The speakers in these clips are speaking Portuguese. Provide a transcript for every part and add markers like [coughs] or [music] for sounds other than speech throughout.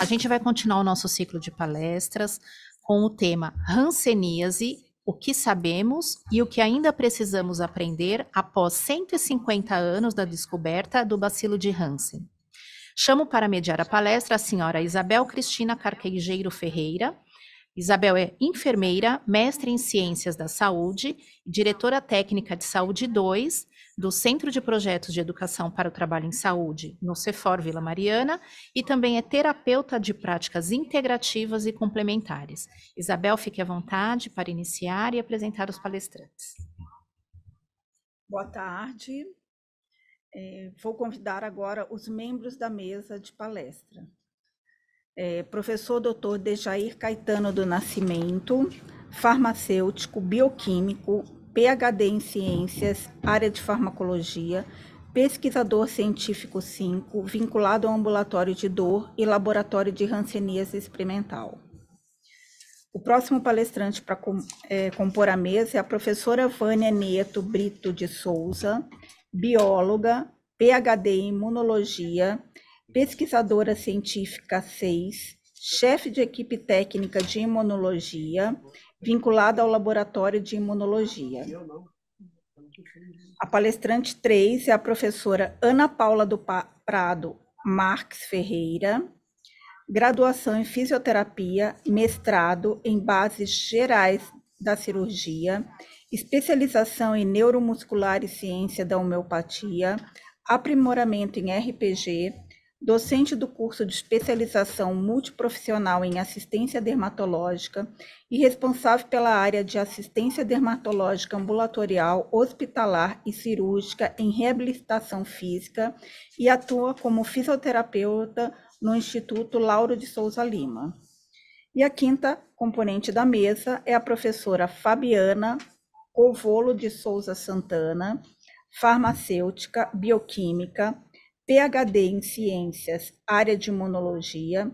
A gente vai continuar o nosso ciclo de palestras com o tema Hanseníase, o que sabemos e o que ainda precisamos aprender após 150 anos da descoberta do bacilo de Hansen. Chamo para mediar a palestra a senhora Isabel Cristina Carqueijeiro Ferreira, Isabel é enfermeira, mestre em ciências da saúde, diretora técnica de saúde 2 do Centro de Projetos de Educação para o Trabalho em Saúde, no CEFOR Vila Mariana, e também é terapeuta de práticas integrativas e complementares. Isabel, fique à vontade para iniciar e apresentar os palestrantes. Boa tarde. É, vou convidar agora os membros da mesa de palestra. É, professor Dr. Dejair Caetano do Nascimento, farmacêutico, bioquímico, PhD em Ciências, área de farmacologia, pesquisador científico 5, vinculado ao ambulatório de dor e laboratório de Hanseníase experimental. O próximo palestrante para é, compor a mesa é a professora Vânia Neto Brito de Souza, bióloga, PhD em imunologia, pesquisadora científica 6, chefe de equipe técnica de imunologia vinculada ao laboratório de imunologia. A palestrante 3 é a professora Ana Paula do Prado Marques Ferreira, graduação em fisioterapia, mestrado em bases gerais da cirurgia, especialização em neuromuscular e ciência da homeopatia, aprimoramento em RPG, docente do curso de especialização multiprofissional em assistência dermatológica e responsável pela área de assistência dermatológica ambulatorial, hospitalar e cirúrgica em reabilitação física e atua como fisioterapeuta no Instituto Lauro de Souza Lima. E a quinta componente da mesa é a professora Fabiana Covolo de Souza Santana, farmacêutica, bioquímica, PhD em Ciências, área de imunologia,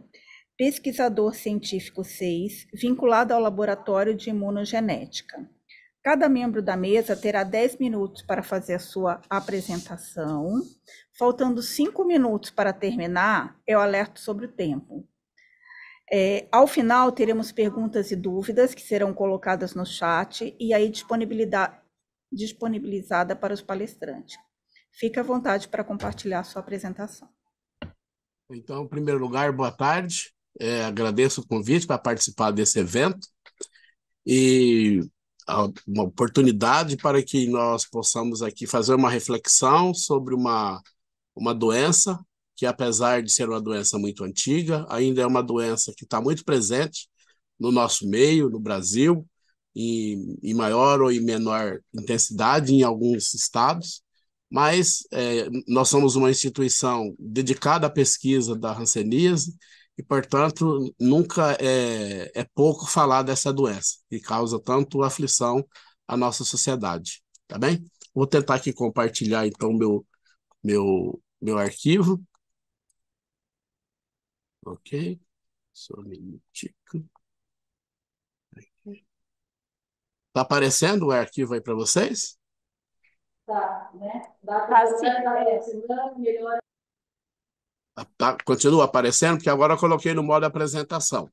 pesquisador científico 6, vinculado ao Laboratório de Imunogenética. Cada membro da mesa terá 10 minutos para fazer a sua apresentação. Faltando 5 minutos para terminar, eu alerto sobre o tempo. É, ao final, teremos perguntas e dúvidas que serão colocadas no chat e aí disponibilizada para os palestrantes. Fique à vontade para compartilhar sua apresentação. Então, em primeiro lugar, boa tarde. É, agradeço o convite para participar desse evento e a, uma oportunidade para que nós possamos aqui fazer uma reflexão sobre uma, uma doença que, apesar de ser uma doença muito antiga, ainda é uma doença que está muito presente no nosso meio, no Brasil, em, em maior ou em menor intensidade em alguns estados, mas é, nós somos uma instituição dedicada à pesquisa da hanseníase e, portanto, nunca é, é pouco falar dessa doença que causa tanto aflição à nossa sociedade, tá bem? Vou tentar aqui compartilhar, então, meu, meu, meu arquivo. Ok? Só um minutinho. Tá aparecendo o arquivo aí para vocês? Tá, né? Dá pra tá, sim. melhora. Tá, continua aparecendo, porque agora eu coloquei no modo apresentação.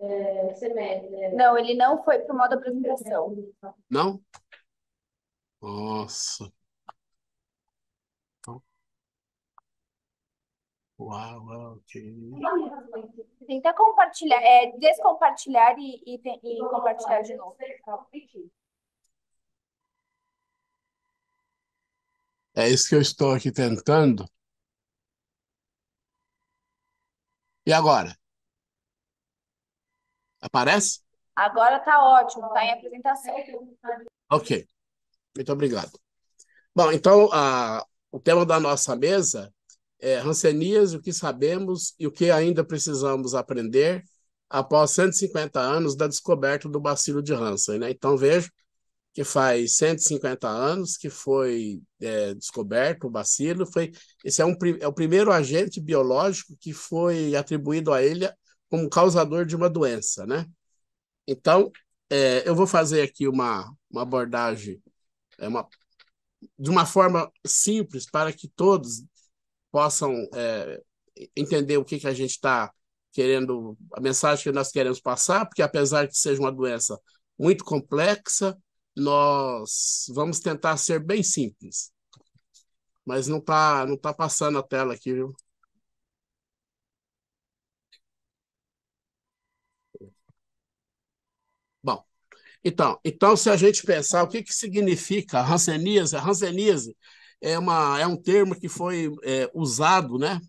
É, né? Não, ele não foi para o modo apresentação. Não? Nossa. Então. Uau, uau, ok. Tenta compartilhar, é, descompartilhar e, e, e compartilhar de novo. É isso que eu estou aqui tentando. E agora? Aparece? Agora está ótimo, está em apresentação. Ok, muito obrigado. Bom, então a, o tema da nossa mesa é Rancenias, o que sabemos e o que ainda precisamos aprender após 150 anos da descoberta do bacilo de Hansen. Né? Então vejo que faz 150 anos que foi é, descoberto o bacilo. Foi, esse é, um, é o primeiro agente biológico que foi atribuído a ele como causador de uma doença, né? Então, é, eu vou fazer aqui uma, uma abordagem é, uma, de uma forma simples para que todos possam é, entender o que, que a gente está querendo, a mensagem que nós queremos passar, porque apesar de seja uma doença muito complexa, nós vamos tentar ser bem simples. Mas não tá, não tá passando a tela aqui, viu? Bom, então, então se a gente pensar o que, que significa Hanseníase, Hanseníase é, uma, é um termo que foi é, usado, né?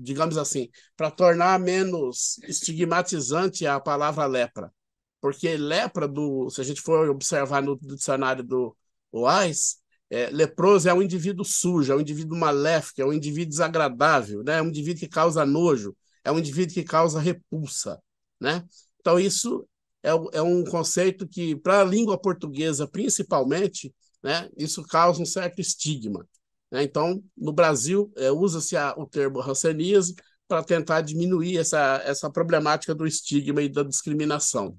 digamos assim, para tornar menos estigmatizante a palavra lepra porque lepra, do, se a gente for observar no dicionário do Oais, é, leproso é um indivíduo sujo, é um indivíduo maléfico, é um indivíduo desagradável, né? é um indivíduo que causa nojo, é um indivíduo que causa repulsa. Né? Então, isso é, é um conceito que, para a língua portuguesa principalmente, né, isso causa um certo estigma. Né? Então, no Brasil, é, usa-se o termo rancenismo para tentar diminuir essa, essa problemática do estigma e da discriminação.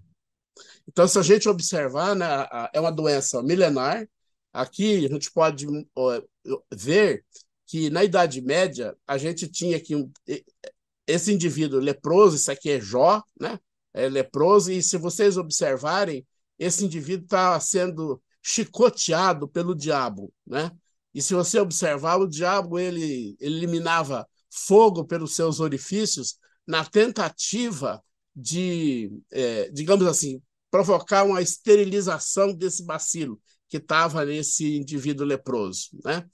Então, se a gente observar, né, é uma doença milenar. Aqui a gente pode ó, ver que na Idade Média a gente tinha aqui um, esse indivíduo leproso, isso aqui é Jó, né? É leproso, e se vocês observarem, esse indivíduo está sendo chicoteado pelo diabo, né? E se você observar, o diabo ele, ele eliminava fogo pelos seus orifícios na tentativa de, é, digamos assim, provocar uma esterilização desse bacilo que estava nesse indivíduo leproso. Né?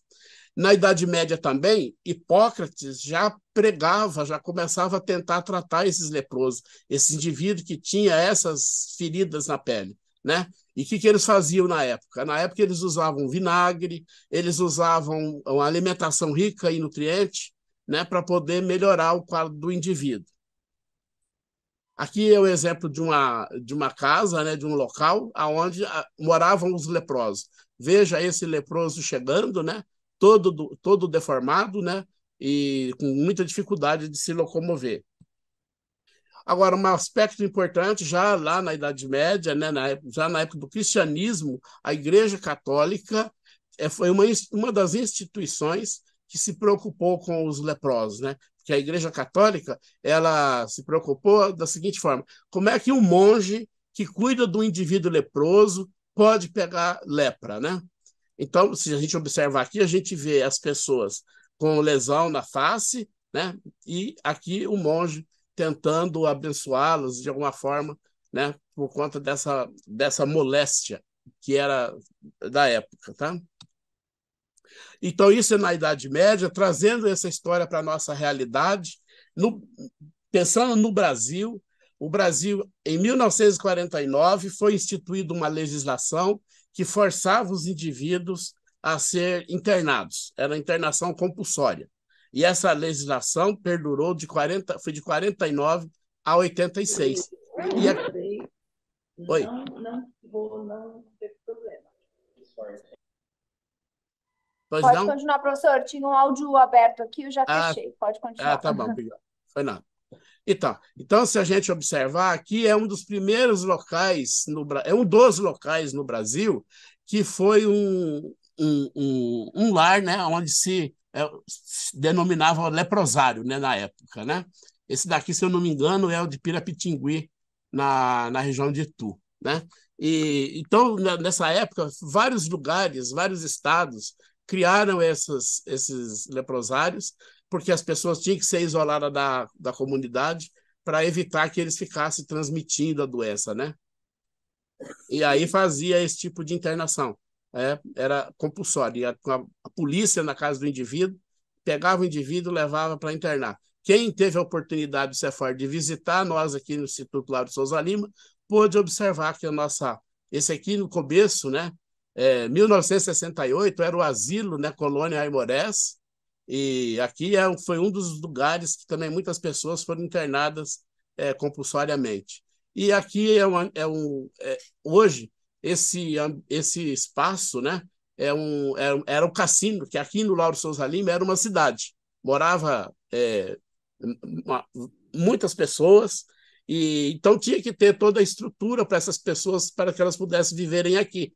Na Idade Média também, Hipócrates já pregava, já começava a tentar tratar esses leprosos, esse indivíduo que tinha essas feridas na pele. Né? E o que, que, eles faziam na época? Na época eles usavam vinagre, eles usavam uma alimentação rica em nutrientes né, para poder melhorar o quadro do indivíduo. Aqui é o um exemplo de uma, de uma casa, né, de um local onde ah, moravam os leprosos. Veja esse leproso chegando, né, todo, todo deformado né, e com muita dificuldade de se locomover. Agora, um aspecto importante, já lá na Idade Média, né, na, já na época do cristianismo, a Igreja Católica é, foi uma, uma das instituições que se preocupou com os leprosos. Né? que a Igreja Católica ela se preocupou da seguinte forma: como é que um monge que cuida do indivíduo leproso pode pegar lepra, né? Então, se a gente observar aqui, a gente vê as pessoas com lesão na face, né? E aqui o monge tentando abençoá-los de alguma forma, né? Por conta dessa, dessa moléstia que era da época, tá? Então, isso é na Idade Média, trazendo essa história para a nossa realidade, no, pensando no Brasil. O Brasil, em 1949, foi instituída uma legislação que forçava os indivíduos a ser internados, era internação compulsória. E essa legislação perdurou de 40, foi de 49 a 86. E a... Oi. Não, não vou, não ter problema. Pode, Pode continuar, professor. Tinha um áudio aberto aqui, eu já ah, fechei. Pode continuar. Ah, tá bom, obrigado. Foi nada. Então, então, se a gente observar, aqui é um dos primeiros locais, no, é um dos locais no Brasil que foi um, um, um, um lar né, onde se, é, se denominava leprosário né, na época. Né? Esse daqui, se eu não me engano, é o de Pirapitingui, na, na região de Itu. Né? E, então, nessa época, vários lugares, vários estados criaram essas, esses leprosários, porque as pessoas tinham que ser isoladas da, da comunidade para evitar que eles ficassem transmitindo a doença, né? E aí fazia esse tipo de internação. É, era compulsório. A, a, a, polícia na casa do indivíduo pegava o indivíduo levava para internar. Quem teve a oportunidade do Cefar de visitar nós aqui no Instituto Lauro Souza Lima pôde observar que a nossa esse aqui no começo, né, é, 1968 era o asilo, né, colônia Aimorés, e aqui é, foi um dos lugares que também muitas pessoas foram internadas é, compulsoriamente. E aqui é, uma, é um é, hoje esse esse espaço, né, é um é, era um cassino que aqui no Lauro Souza Lima era uma cidade, morava é, uma, muitas pessoas e então tinha que ter toda a estrutura para essas pessoas para que elas pudessem viverem aqui.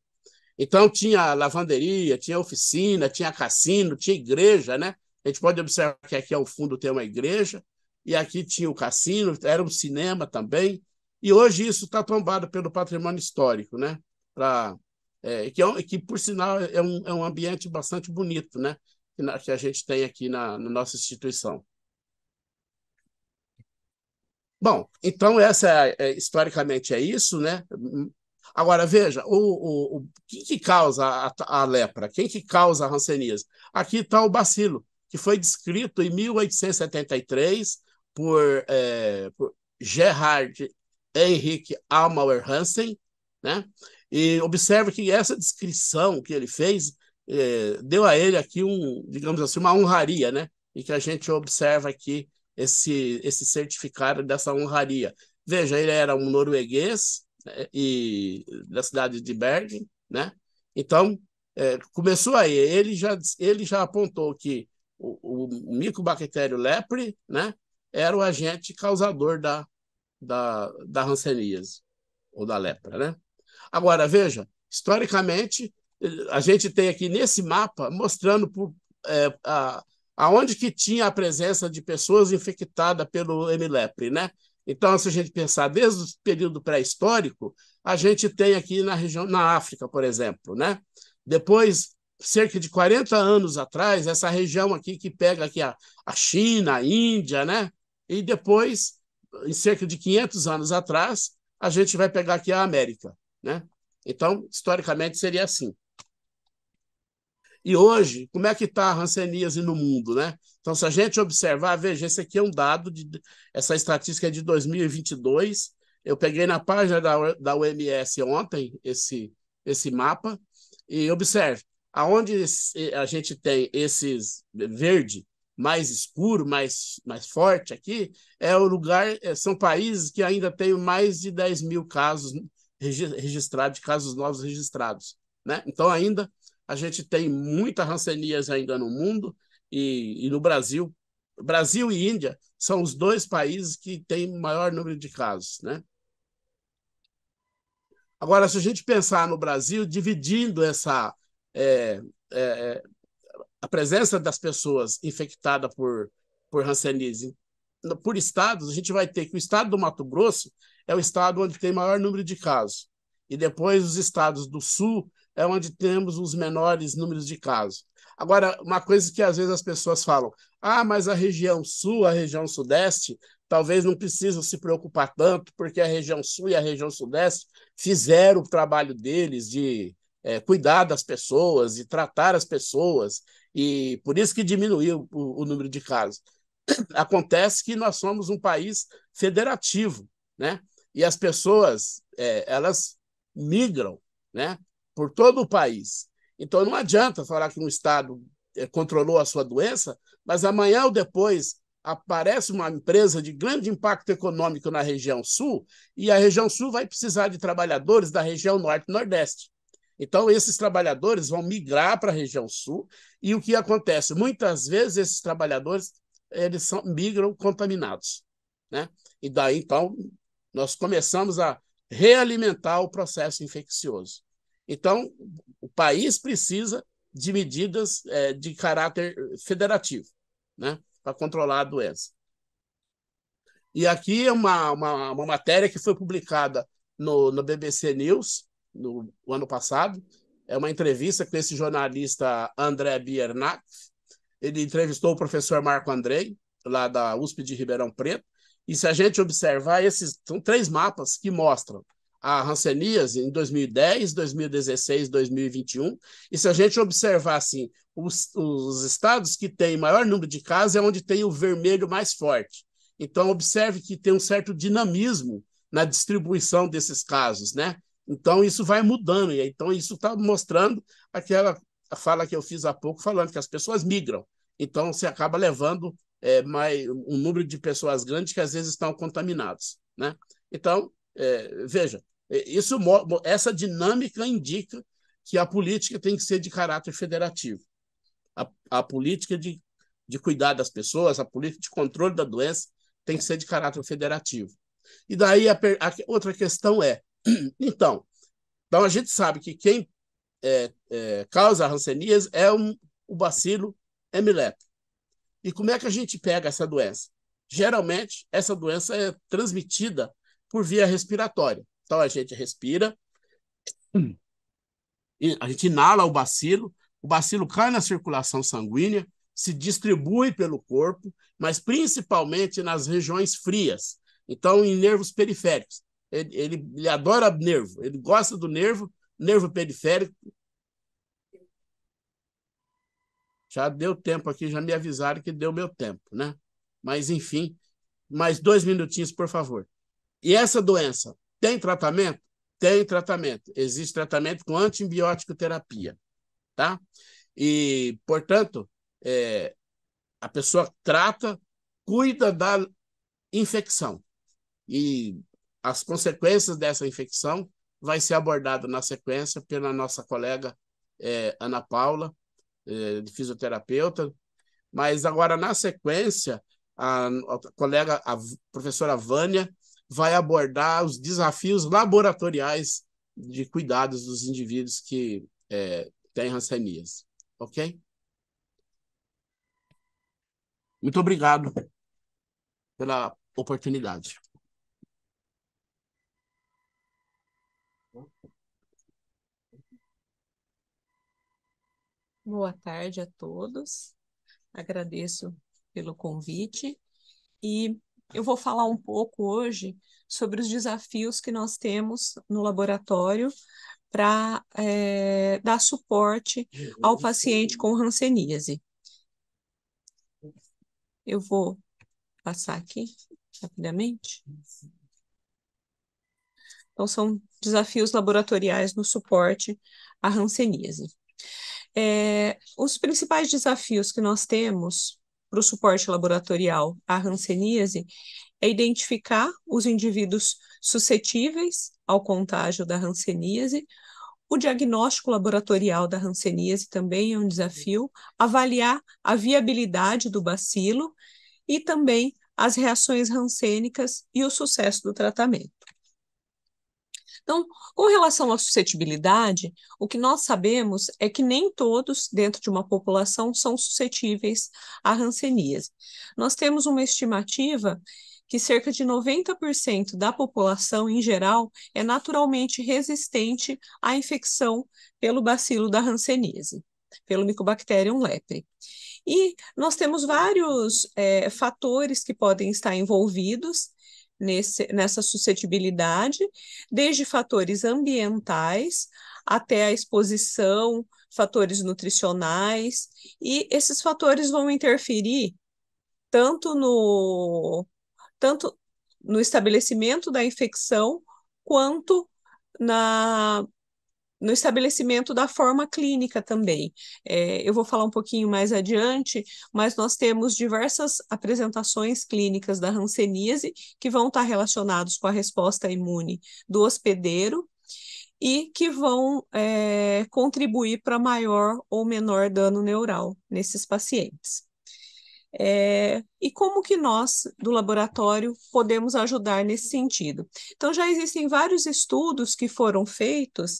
Então tinha lavanderia, tinha oficina, tinha cassino, tinha igreja, né? A gente pode observar que aqui ao fundo tem uma igreja, e aqui tinha o cassino, era um cinema também, e hoje isso está tombado pelo patrimônio histórico, né? Pra, é, que, é, que, por sinal, é um, é um ambiente bastante bonito, né? Que, na, que a gente tem aqui na, na nossa instituição. Bom, então essa é, é, historicamente é isso, né? Agora, veja, o, o, o que, que causa a, a lepra? Quem que causa a hanseníase? Aqui está o bacilo, que foi descrito em 1873 por, é, por Gerhard Henrique Almauer Hansen, né? E observe que essa descrição que ele fez é, deu a ele aqui um, digamos assim, uma honraria, né? E que a gente observa aqui esse, esse certificado dessa honraria. Veja, ele era um norueguês, e da cidade de Bergen, né? Então é, começou aí. Ele já ele já apontou que o, o micobactério lepre, né, era o agente causador da da, da hanseníase ou da lepra, né? Agora veja, historicamente a gente tem aqui nesse mapa mostrando por, é, a, aonde que tinha a presença de pessoas infectadas pelo M. lepre, né? Então, se a gente pensar desde o período pré-histórico, a gente tem aqui na região, na África, por exemplo, né? Depois, cerca de 40 anos atrás, essa região aqui que pega aqui a, a China, a Índia, né? E depois, em cerca de 500 anos atrás, a gente vai pegar aqui a América, né? Então, historicamente seria assim. E hoje, como é que está a hanseníase no mundo, né? Então, se a gente observar, veja, esse aqui é um dado, de, essa estatística é de 2022. Eu peguei na página da, da OMS ontem esse, esse mapa e observe, aonde a gente tem esses verde mais escuro, mais, mais forte aqui, é o lugar, é, são países que ainda têm mais de 10 mil casos registrados, de casos novos registrados. Né? Então, ainda a gente tem muita rancenias ainda no mundo, e, e no Brasil. Brasil e Índia são os dois países que têm maior número de casos, né? Agora, se a gente pensar no Brasil, dividindo essa é, é, é a presença das pessoas infectadas por, por Hanseníase por estados, a gente vai ter que o estado do Mato Grosso é o estado onde tem maior número de casos. E depois os estados do Sul é onde temos os menores números de casos. Agora, uma coisa que às vezes as pessoas falam: ah, mas a região sul, a região sudeste, talvez não precisam se preocupar tanto, porque a região sul e a região sudeste fizeram o trabalho deles de é, cuidar das pessoas de tratar as pessoas, e por isso que diminuiu o, o número de casos. [coughs] Acontece que nós somos um país federativo, né? E as pessoas, é, elas migram, né? por todo o país. Então não adianta falar que um Estado eh, controlou a sua doença, mas amanhã ou depois aparece uma empresa de grande impacto econômico na região sul, e a região sul vai precisar de trabalhadores da região norte e nordeste. Então, esses trabalhadores vão migrar para a região sul, e o que acontece? Muitas vezes esses trabalhadores eles são, migram contaminados. Né? E daí, então, nós começamos a realimentar o processo infeccioso. Então, o país precisa de medidas é, de caráter federativo né, para controlar a doença. E aqui é uma, uma, uma, matéria que foi publicada no, no BBC News no, no ano passado. É uma entrevista com esse jornalista André Biernack. Ele entrevistou o professor Marco Andrei, lá da USP de Ribeirão Preto. E se a gente observar, esses são três mapas que mostram a Hanselias em 2010, 2016, 2021. E se a gente observar assim, os, os estados que têm maior número de casos é onde tem o vermelho mais forte. Então, observe que tem um certo dinamismo na distribuição desses casos, né? Então, isso vai mudando. E então, isso está mostrando aquela fala que eu fiz há pouco, falando que as pessoas migram. Então, você acaba levando é, mais, um número de pessoas grandes que às vezes estão contaminadas, né? Então, é, veja, é, isso, essa dinâmica indica que a política tem que ser de caráter federativo. A, a política de, de cuidar das pessoas, a política de controle da doença, tem que ser de caráter federativo. E daí a, a outra questão é: [clears throat] então, então, a gente sabe que quem é, é, causa a rancenias é um, o bacilo hemileto. E como é que a gente pega essa doença? Geralmente, essa doença é transmitida por via respiratória. Então a gente respira, a gente inala o bacilo, o bacilo cai na circulação sanguínea, se distribui pelo corpo, mas principalmente nas regiões frias, então em nervos periféricos. Ele, ele, ele adora nervo, ele gosta do nervo, nervo periférico. Já deu tempo aqui, já me avisaram que deu meu tempo, né? Mas enfim, mais dois minutinhos, por favor. E essa doença tem tratamento? Tem tratamento. Existe tratamento com antibiótico terapia, tá? E, portanto, é, a pessoa trata, cuida da infecção. E as consequências dessa infecção vai ser abordada na sequência pela nossa colega é, Ana Paula, é, fisioterapeuta. Mas agora, na sequência, a, a colega, a professora Vânia, vai abordar os desafios laboratoriais de cuidados dos indivíduos que é, têm rancenias, ok? Muito obrigado pela oportunidade. Boa tarde a todos. Agradeço pelo convite e eu vou falar um pouco hoje sobre os desafios que nós temos no laboratório para é, eh, dar suporte ao paciente com hanseníase. Eu vou passar aqui rapidamente. Então, são desafios laboratoriais no suporte à hanseníase. É, os principais desafios que nós temos para o suporte laboratorial à ranceníase é identificar os indivíduos suscetíveis ao contágio da ranceníase. O diagnóstico laboratorial da ranceníase também é um desafio, avaliar a viabilidade do bacilo e também as reações rancênicas e o sucesso do tratamento. Então, com relação à suscetibilidade, o que nós sabemos é que nem todos dentro de uma população são suscetíveis à ranceníase. Nós temos uma estimativa que cerca de 90% da população em geral é naturalmente resistente à infecção pelo bacilo da ranceníase, pelo Mycobacterium lepre. E nós temos vários é, fatores que podem estar envolvidos nesse, nessa suscetibilidade, desde fatores ambientais até a exposição, fatores nutricionais, e esses fatores vão interferir tanto no, tanto no estabelecimento da infecção quanto na no estabelecimento da forma clínica também. É, eu vou falar um pouquinho mais adiante, mas nós temos diversas apresentações clínicas da hanseníase que vão estar relacionados com a resposta imune do hospedeiro e que vão é, contribuir para maior ou menor dano neural nesses pacientes. É, e como que nós, do laboratório, podemos ajudar nesse sentido? Então, já existem vários estudos que foram feitos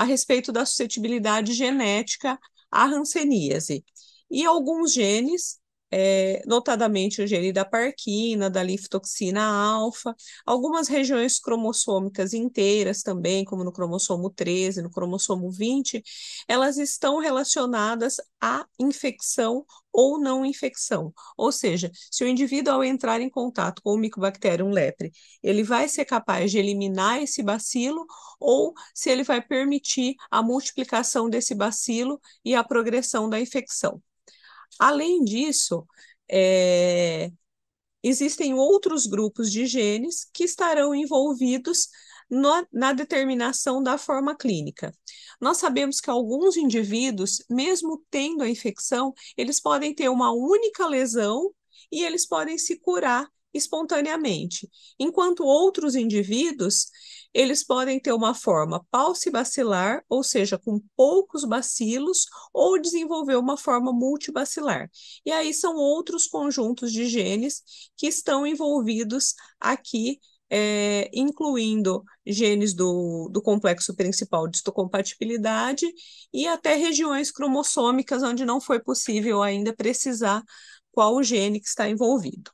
a respeito da suscetibilidade genética à ranceníase. E alguns genes é, notadamente o gene da parquina, da liftoxina alfa, algumas regiões cromossômicas inteiras também, como no cromossomo 13, no cromossomo 20, elas estão relacionadas à infecção ou não infecção. Ou seja, se o indivíduo ao entrar em contato com o Mycobacterium lepre, ele vai ser capaz de eliminar esse bacilo ou se ele vai permitir a multiplicação desse bacilo e a progressão da infecção. Além disso, é, existem outros grupos de genes que estarão envolvidos no, na determinação da forma clínica. Nós sabemos que alguns indivíduos, mesmo tendo a infecção, eles podem ter uma única lesão e eles podem se curar espontaneamente, enquanto outros indivíduos eles podem ter uma forma paucibacilar, ou seja, com poucos bacilos, ou desenvolver uma forma multibacilar. E aí são outros conjuntos de genes que estão envolvidos aqui é, incluindo genes do, do complexo principal de histocompatibilidade e até regiões cromossômicas onde não foi possível ainda precisar qual o gene que está envolvido.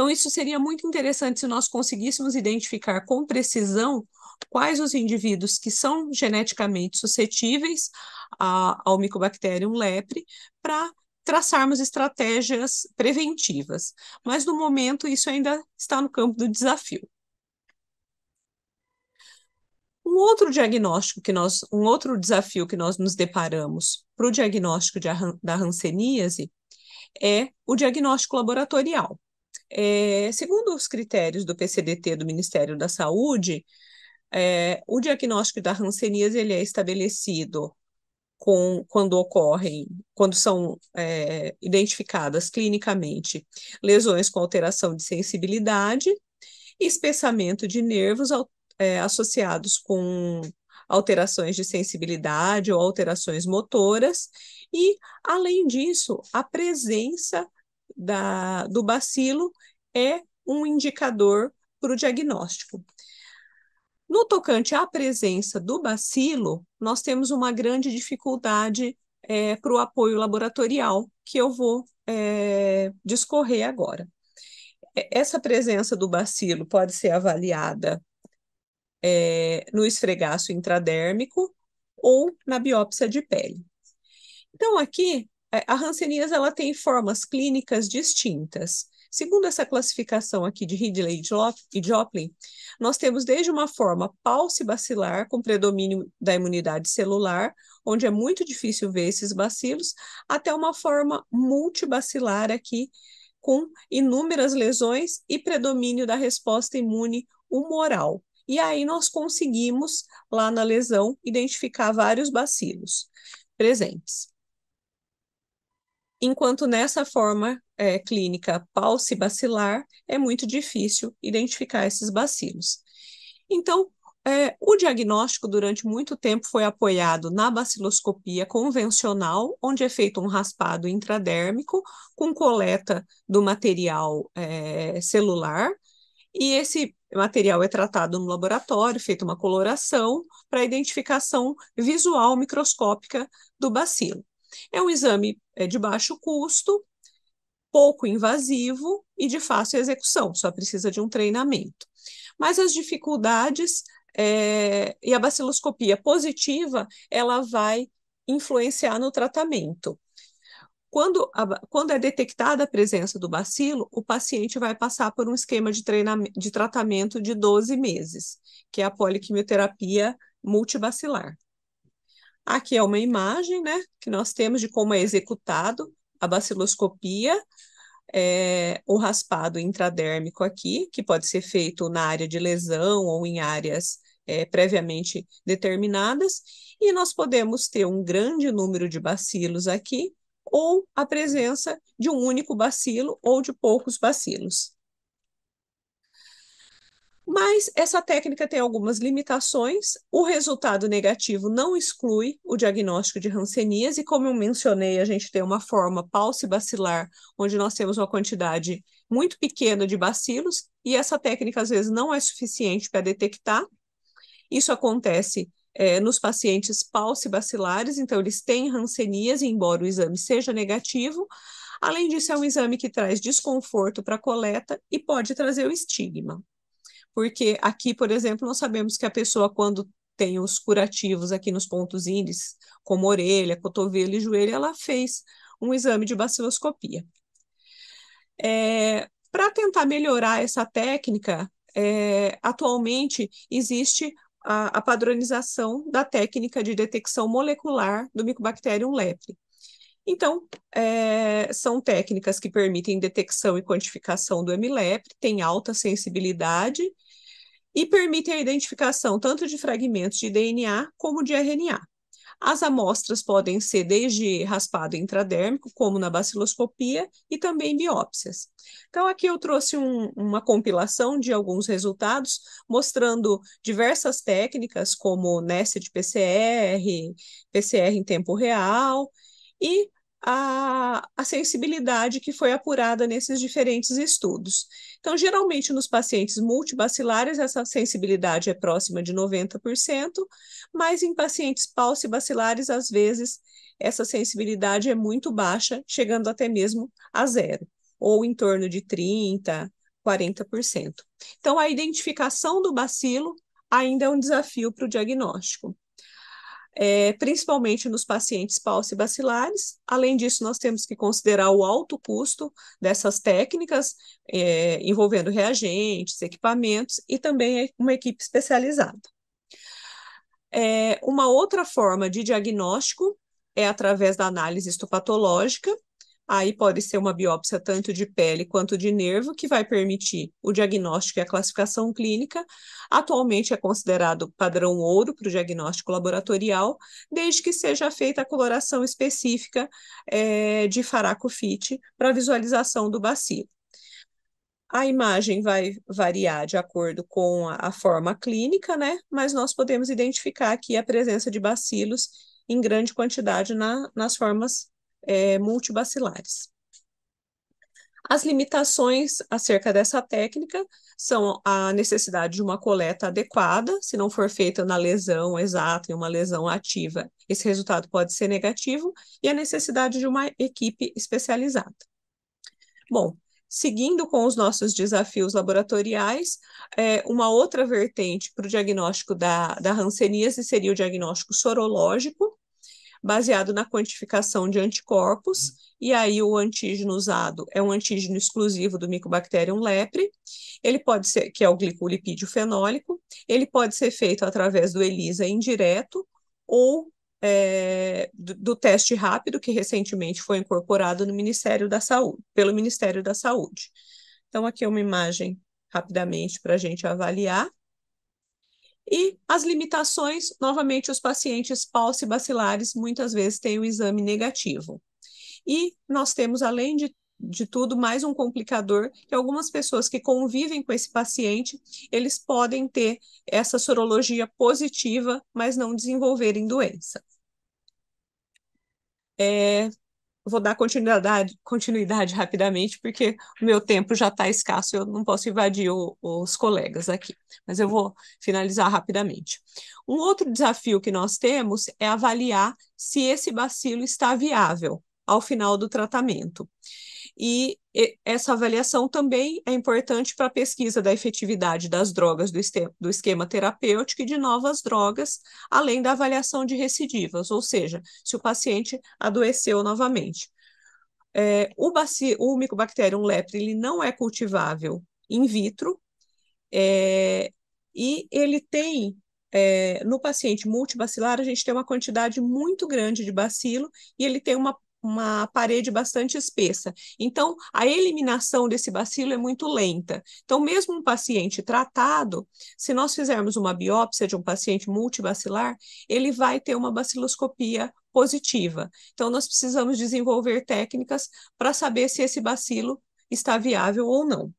Então, isso seria muito interessante se nós conseguíssemos identificar com precisão quais os indivíduos que são geneticamente suscetíveis a, ao Mycobacterium lepre para traçarmos estratégias preventivas. Mas, no momento, isso ainda está no campo do desafio. Um outro diagnóstico que nós, um outro desafio que nós nos deparamos para o diagnóstico de, da hanseníase é o diagnóstico laboratorial. É, segundo os critérios do PCDT do Ministério da Saúde, é, o diagnóstico da hanseníase ele é estabelecido com, quando ocorrem, quando são é, identificadas clinicamente lesões com alteração de sensibilidade e espessamento de nervos é, associados com alterações de sensibilidade ou alterações motoras, e, além disso, a presença da, do bacilo é um indicador para o diagnóstico. No tocante à presença do bacilo, nós temos uma grande dificuldade é, para o apoio laboratorial, que eu vou é, discorrer agora. Essa presença do bacilo pode ser avaliada é, no esfregaço intradérmico ou na biópsia de pele. Então, aqui é, a Hanseníase ela tem formas clínicas distintas. Segundo essa classificação aqui de Ridley e Joplin, nós temos desde uma forma paucibacilar, com predomínio da imunidade celular, onde é muito difícil ver esses bacilos, até uma forma multibacilar aqui, com inúmeras lesões e predomínio da resposta imune humoral. E aí nós conseguimos, lá na lesão, identificar vários bacilos presentes enquanto nessa forma é, clínica paucibacilar é muito difícil identificar esses bacilos. Então, é, o diagnóstico durante muito tempo foi apoiado na baciloscopia convencional, onde é feito um raspado intradérmico com coleta do material é, celular, e esse material é tratado no laboratório, feito uma coloração para identificação visual microscópica do bacilo. É um exame é, de baixo custo, pouco invasivo e de fácil execução, só precisa de um treinamento. Mas as dificuldades é, e a baciloscopia positiva, ela vai influenciar no tratamento. Quando, a, quando é detectada a presença do bacilo, o paciente vai passar por um esquema de, de tratamento de 12 meses, que é a poliquimioterapia multibacilar. Aqui é uma imagem né, que nós temos de como é executado a baciloscopia, é, o raspado intradérmico aqui, que pode ser feito na área de lesão ou em áreas é, previamente determinadas, e nós podemos ter um grande número de bacilos aqui, ou a presença de um único bacilo ou de poucos bacilos. Mas essa técnica tem algumas limitações. O resultado negativo não exclui o diagnóstico de e, Como eu mencionei, a gente tem uma forma pauci-bacilar, onde nós temos uma quantidade muito pequena de bacilos, e essa técnica às vezes não é suficiente para detectar. Isso acontece é, nos pacientes pauci-bacilares. então eles têm Hanseníase, embora o exame seja negativo. Além disso, é um exame que traz desconforto para a coleta e pode trazer o estigma porque aqui, por exemplo, nós sabemos que a pessoa, quando tem os curativos aqui nos pontos índices, como orelha, cotovelo e joelho, ela fez um exame de baciloscopia. É, Para tentar melhorar essa técnica, é, atualmente existe a, a, padronização da técnica de detecção molecular do Mycobacterium lepre. Então, é, são técnicas que permitem detecção e quantificação do M. lepre, tem alta sensibilidade e permitem a identificação tanto de fragmentos de DNA como de RNA. As amostras podem ser desde raspado intradérmico, como na baciloscopia, e também biópsias. Então, aqui eu trouxe um, uma compilação de alguns resultados, mostrando diversas técnicas, como NEST PCR, PCR em tempo real, e a, a, sensibilidade que foi apurada nesses diferentes estudos. Então, geralmente nos pacientes multibacilares, essa sensibilidade é próxima de 90%, mas em pacientes paucibacilares, às vezes, essa sensibilidade é muito baixa, chegando até mesmo a zero, ou em torno de 30%, 40%. Então, a identificação do bacilo ainda é um desafio para o diagnóstico é, principalmente nos pacientes palci-bacilares. Além disso, nós temos que considerar o alto custo dessas técnicas, é, envolvendo reagentes, equipamentos e também é uma equipe especializada. É, uma outra forma de diagnóstico é através da análise histopatológica, Aí pode ser uma biópsia tanto de pele quanto de nervo, que vai permitir o diagnóstico e a classificação clínica. Atualmente é considerado padrão ouro para o diagnóstico laboratorial, desde que seja feita a coloração específica é, de faracofite para visualização do bacilo. A imagem vai variar de acordo com a, a forma clínica, né? Mas nós podemos identificar aqui a presença de bacilos em grande quantidade na, nas formas é, multibacilares. As limitações acerca dessa técnica são a necessidade de uma coleta adequada, se não for feita na lesão exata em uma lesão ativa, esse resultado pode ser negativo, e a necessidade de uma equipe especializada. Bom, seguindo com os nossos desafios laboratoriais, é, uma outra vertente para o diagnóstico da, da hanseníase seria o diagnóstico sorológico, baseado na quantificação de anticorpos, uhum. e aí o antígeno usado é um antígeno exclusivo do Mycobacterium lepre, ele pode ser, que é o glicolipídio fenólico, ele pode ser feito através do ELISA indireto ou é, do, do, teste rápido que recentemente foi incorporado no Ministério da Saúde, pelo Ministério da Saúde. Então, aqui é uma imagem rapidamente para a gente avaliar. E as limitações, novamente, os pacientes paucibacilares muitas vezes têm o um exame negativo. E nós temos, além de de tudo, mais um complicador, que algumas pessoas que convivem com esse paciente, eles podem ter essa sorologia positiva, mas não desenvolverem doença. É, vou dar continuidade, continuidade rapidamente, porque o meu tempo já está escasso eu não posso invadir o, os colegas aqui, mas eu vou finalizar rapidamente. Um outro desafio que nós temos é avaliar se esse bacilo está viável ao final do tratamento e essa avaliação também é importante para a pesquisa da efetividade das drogas do, do esquema terapêutico e de novas drogas, além da avaliação de recidivas, ou seja, se o paciente adoeceu novamente. É, o, baci, o Mycobacterium lepre ele não é cultivável in vitro é, e ele tem é, no paciente multibacilar, a gente tem uma quantidade muito grande de bacilo e ele tem uma uma parede bastante espessa. Então, a eliminação desse bacilo é muito lenta. Então, mesmo um paciente tratado, se nós fizermos uma biópsia de um paciente multibacilar, ele vai ter uma baciloscopia positiva. Então, nós precisamos desenvolver técnicas para saber se esse bacilo está viável ou não.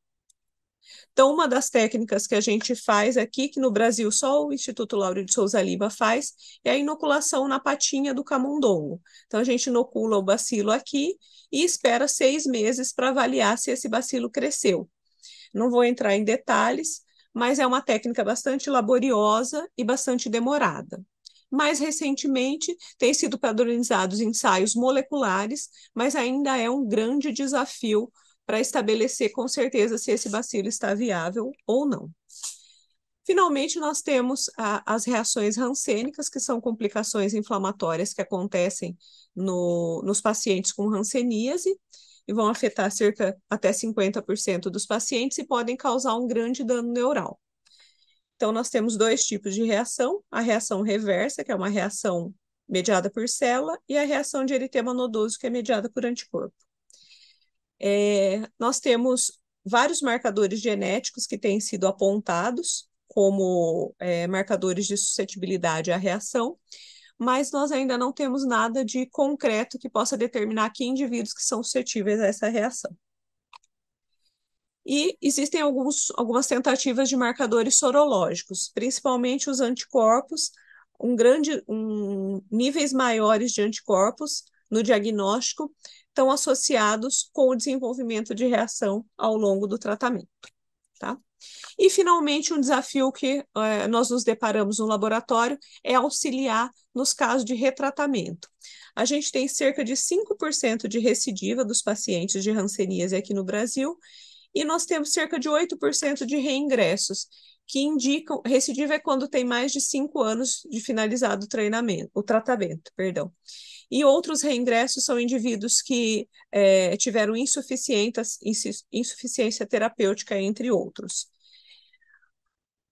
Então, uma das técnicas que a gente faz aqui, que no Brasil só o Instituto Lauro de Souza Lima faz, é a inoculação na patinha do camundongo. Então, a gente inocula o bacilo aqui e espera seis meses para avaliar se esse bacilo cresceu. Não vou entrar em detalhes, mas é uma técnica bastante laboriosa e bastante demorada. Mais recentemente, têm sido padronizados ensaios moleculares, mas ainda é um grande desafio para estabelecer com certeza se esse bacilo está viável ou não. Finalmente, nós temos a, as reações rancênicas, que são complicações inflamatórias que acontecem no, nos pacientes com ranceníase e vão afetar cerca até 50% dos pacientes e podem causar um grande dano neural. Então, nós temos dois tipos de reação: a reação reversa, que é uma reação mediada por célula, e a reação de eritema nodoso, que é mediada por anticorpo. É, nós temos vários marcadores genéticos que têm sido apontados como é, marcadores de suscetibilidade à reação, mas nós ainda não temos nada de concreto que possa determinar que indivíduos que são suscetíveis a essa reação. E existem alguns, algumas tentativas de marcadores sorológicos, principalmente os anticorpos, um grande, um, níveis maiores de anticorpos no diagnóstico estão associados com o desenvolvimento de reação ao longo do tratamento. Tá? E, finalmente, um desafio que é, nós nos deparamos no laboratório é auxiliar nos casos de retratamento. A gente tem cerca de 5% de recidiva dos pacientes de ranceníase aqui no Brasil, e nós temos cerca de 8% de reingressos, que indicam. Recidiva é quando tem mais de 5 anos de finalizado o treinamento, o tratamento, perdão. E outros reingressos são indivíduos que é, tiveram insuficiência terapêutica, entre outros.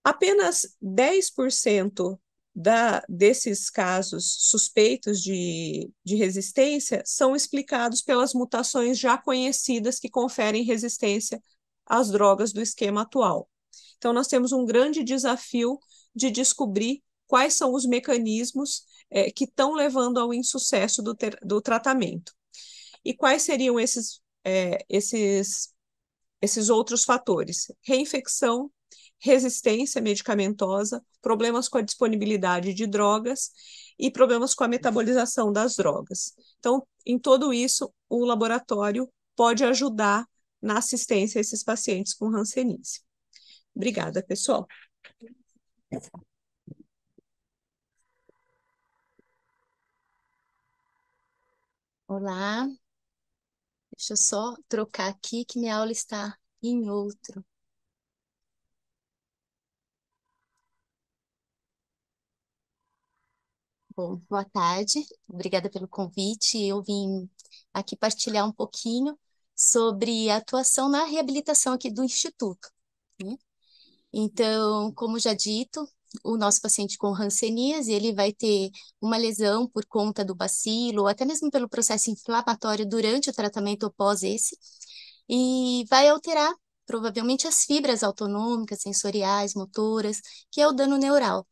Apenas 10% da, desses casos suspeitos de, de resistência são explicados pelas mutações já conhecidas que conferem resistência às drogas do esquema atual. Então, nós temos um grande desafio de descobrir quais são os mecanismos é, que estão levando ao insucesso do, ter, do tratamento. E quais seriam esses, é, esses, esses outros fatores? Reinfecção, resistência medicamentosa, problemas com a disponibilidade de drogas e problemas com a metabolização das drogas. Então, em tudo isso, o laboratório pode ajudar na assistência a esses pacientes com hanseníase. Obrigada, pessoal. Olá, deixa eu só trocar aqui que minha aula está em outro. Bom, boa tarde, obrigada pelo convite. Eu vim aqui partilhar um pouquinho sobre a atuação na reabilitação aqui do Instituto. Né? Então, como já dito, o nosso paciente com e ele vai ter uma lesão por conta do bacilo, ou até mesmo pelo processo inflamatório durante o tratamento ou pós esse, e vai alterar provavelmente as fibras autonômicas, sensoriais, motoras, que é o dano neural.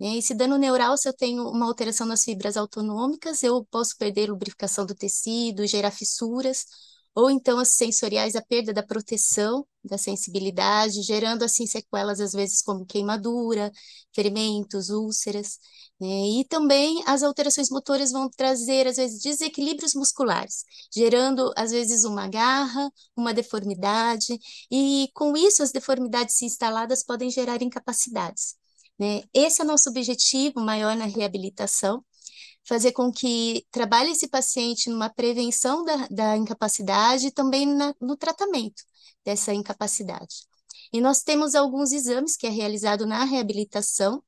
Né? Esse dano neural, se eu tenho uma alteração nas fibras autonômicas, eu posso perder lubrificação do tecido, gerar fissuras, ou então as sensoriais, a perda da proteção da sensibilidade, gerando assim sequelas às vezes como queimadura, ferimentos, úlceras, né? E também as alterações motoras vão trazer às vezes desequilíbrios musculares, gerando às vezes uma garra, uma deformidade, e com isso as deformidades se instaladas podem gerar incapacidades. Né? Esse é o nosso objetivo maior na reabilitação, fazer com que trabalhe esse paciente numa prevenção da, da incapacidade e também na, no tratamento dessa incapacidade. E nós temos alguns exames que é realizado na reabilitação,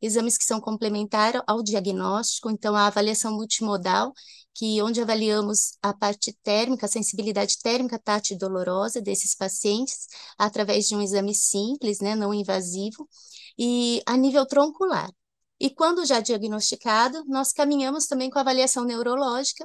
exames que são complementares ao diagnóstico, então a avaliação multimodal, que onde avaliamos a parte térmica, a sensibilidade térmica tátil dolorosa desses pacientes através de um exame simples, né, não invasivo, e a nível troncular. E quando já diagnosticado, nós caminhamos também com a avaliação neurológica,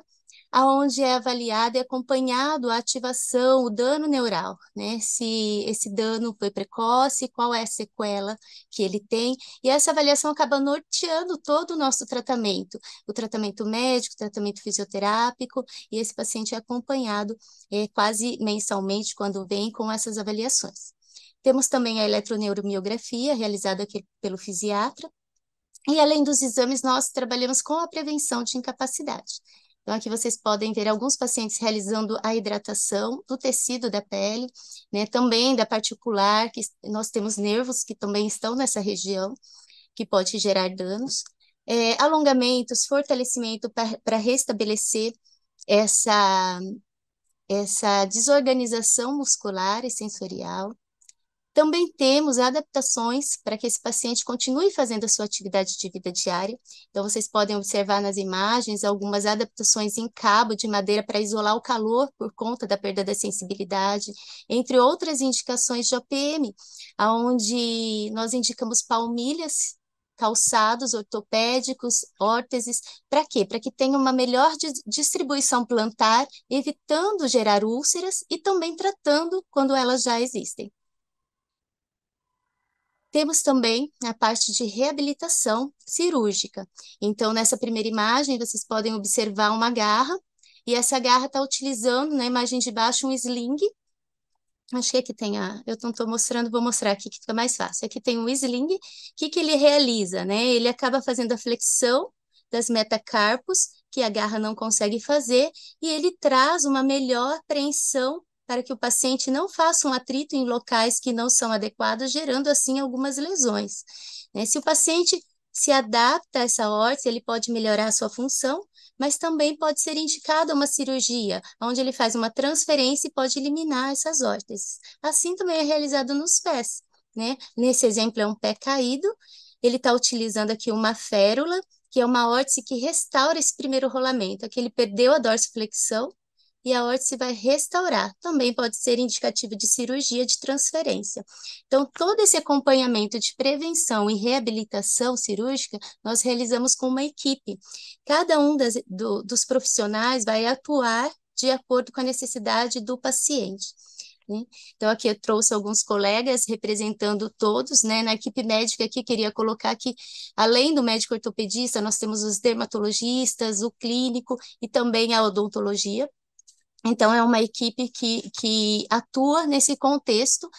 aonde é avaliado e acompanhado a ativação, o dano neural, né? Se esse dano foi precoce, qual é a sequela que ele tem. E essa avaliação acaba norteando todo o nosso tratamento, o tratamento médico, o tratamento fisioterápico, e esse paciente é acompanhado é, quase mensalmente quando vem com essas avaliações. Temos também a eletroneuromiografia, realizada aqui pelo fisiatra, e além dos exames, nós trabalhamos com a prevenção de incapacidade. Então, aqui vocês podem ver alguns pacientes realizando a hidratação do tecido da pele, né, também da particular, que nós temos nervos que também estão nessa região, que pode gerar danos. É, alongamentos, fortalecimento para restabelecer essa, essa desorganização muscular e sensorial. Também temos adaptações para que esse paciente continue fazendo a sua atividade de vida diária. Então, vocês podem observar nas imagens algumas adaptações em cabo de madeira para isolar o calor por conta da perda da sensibilidade, entre outras indicações de OPM, onde nós indicamos palmilhas calçados ortopédicos, órteses, para quê? Para que tenha uma melhor distribuição plantar, evitando gerar úlceras e também tratando quando elas já existem. Temos também a parte de reabilitação cirúrgica. Então, nessa primeira imagem, vocês podem observar uma garra, e essa garra está utilizando, na imagem de baixo, um sling. Acho que aqui tem a. Eu não estou mostrando, vou mostrar aqui que fica mais fácil. Aqui tem um sling. O que, que ele realiza? Né? Ele acaba fazendo a flexão das metacarpos, que a garra não consegue fazer, e ele traz uma melhor apreensão para que o paciente não faça um atrito em locais que não são adequados, gerando assim algumas lesões. Né? Se o paciente se adapta a essa órtese, ele pode melhorar a sua função, mas também pode ser indicada uma cirurgia, onde ele faz uma transferência e pode eliminar essas órteses. Assim também é realizado nos pés. Né? Nesse exemplo é um pé caído, ele está utilizando aqui uma férula, que é uma órtese que restaura esse primeiro rolamento, aqui ele perdeu a dorsiflexão, e a órtese vai restaurar. Também pode ser indicativo de cirurgia de transferência. Então, todo esse acompanhamento de prevenção e reabilitação cirúrgica nós realizamos com uma equipe. Cada um das, do, dos profissionais vai atuar de acordo com a necessidade do paciente. Né? Então, aqui eu trouxe alguns colegas representando todos, né? Na equipe médica aqui, queria colocar que, além do médico ortopedista, nós temos os dermatologistas, o clínico e também a odontologia. Então, é uma equipe que, que atua nesse contexto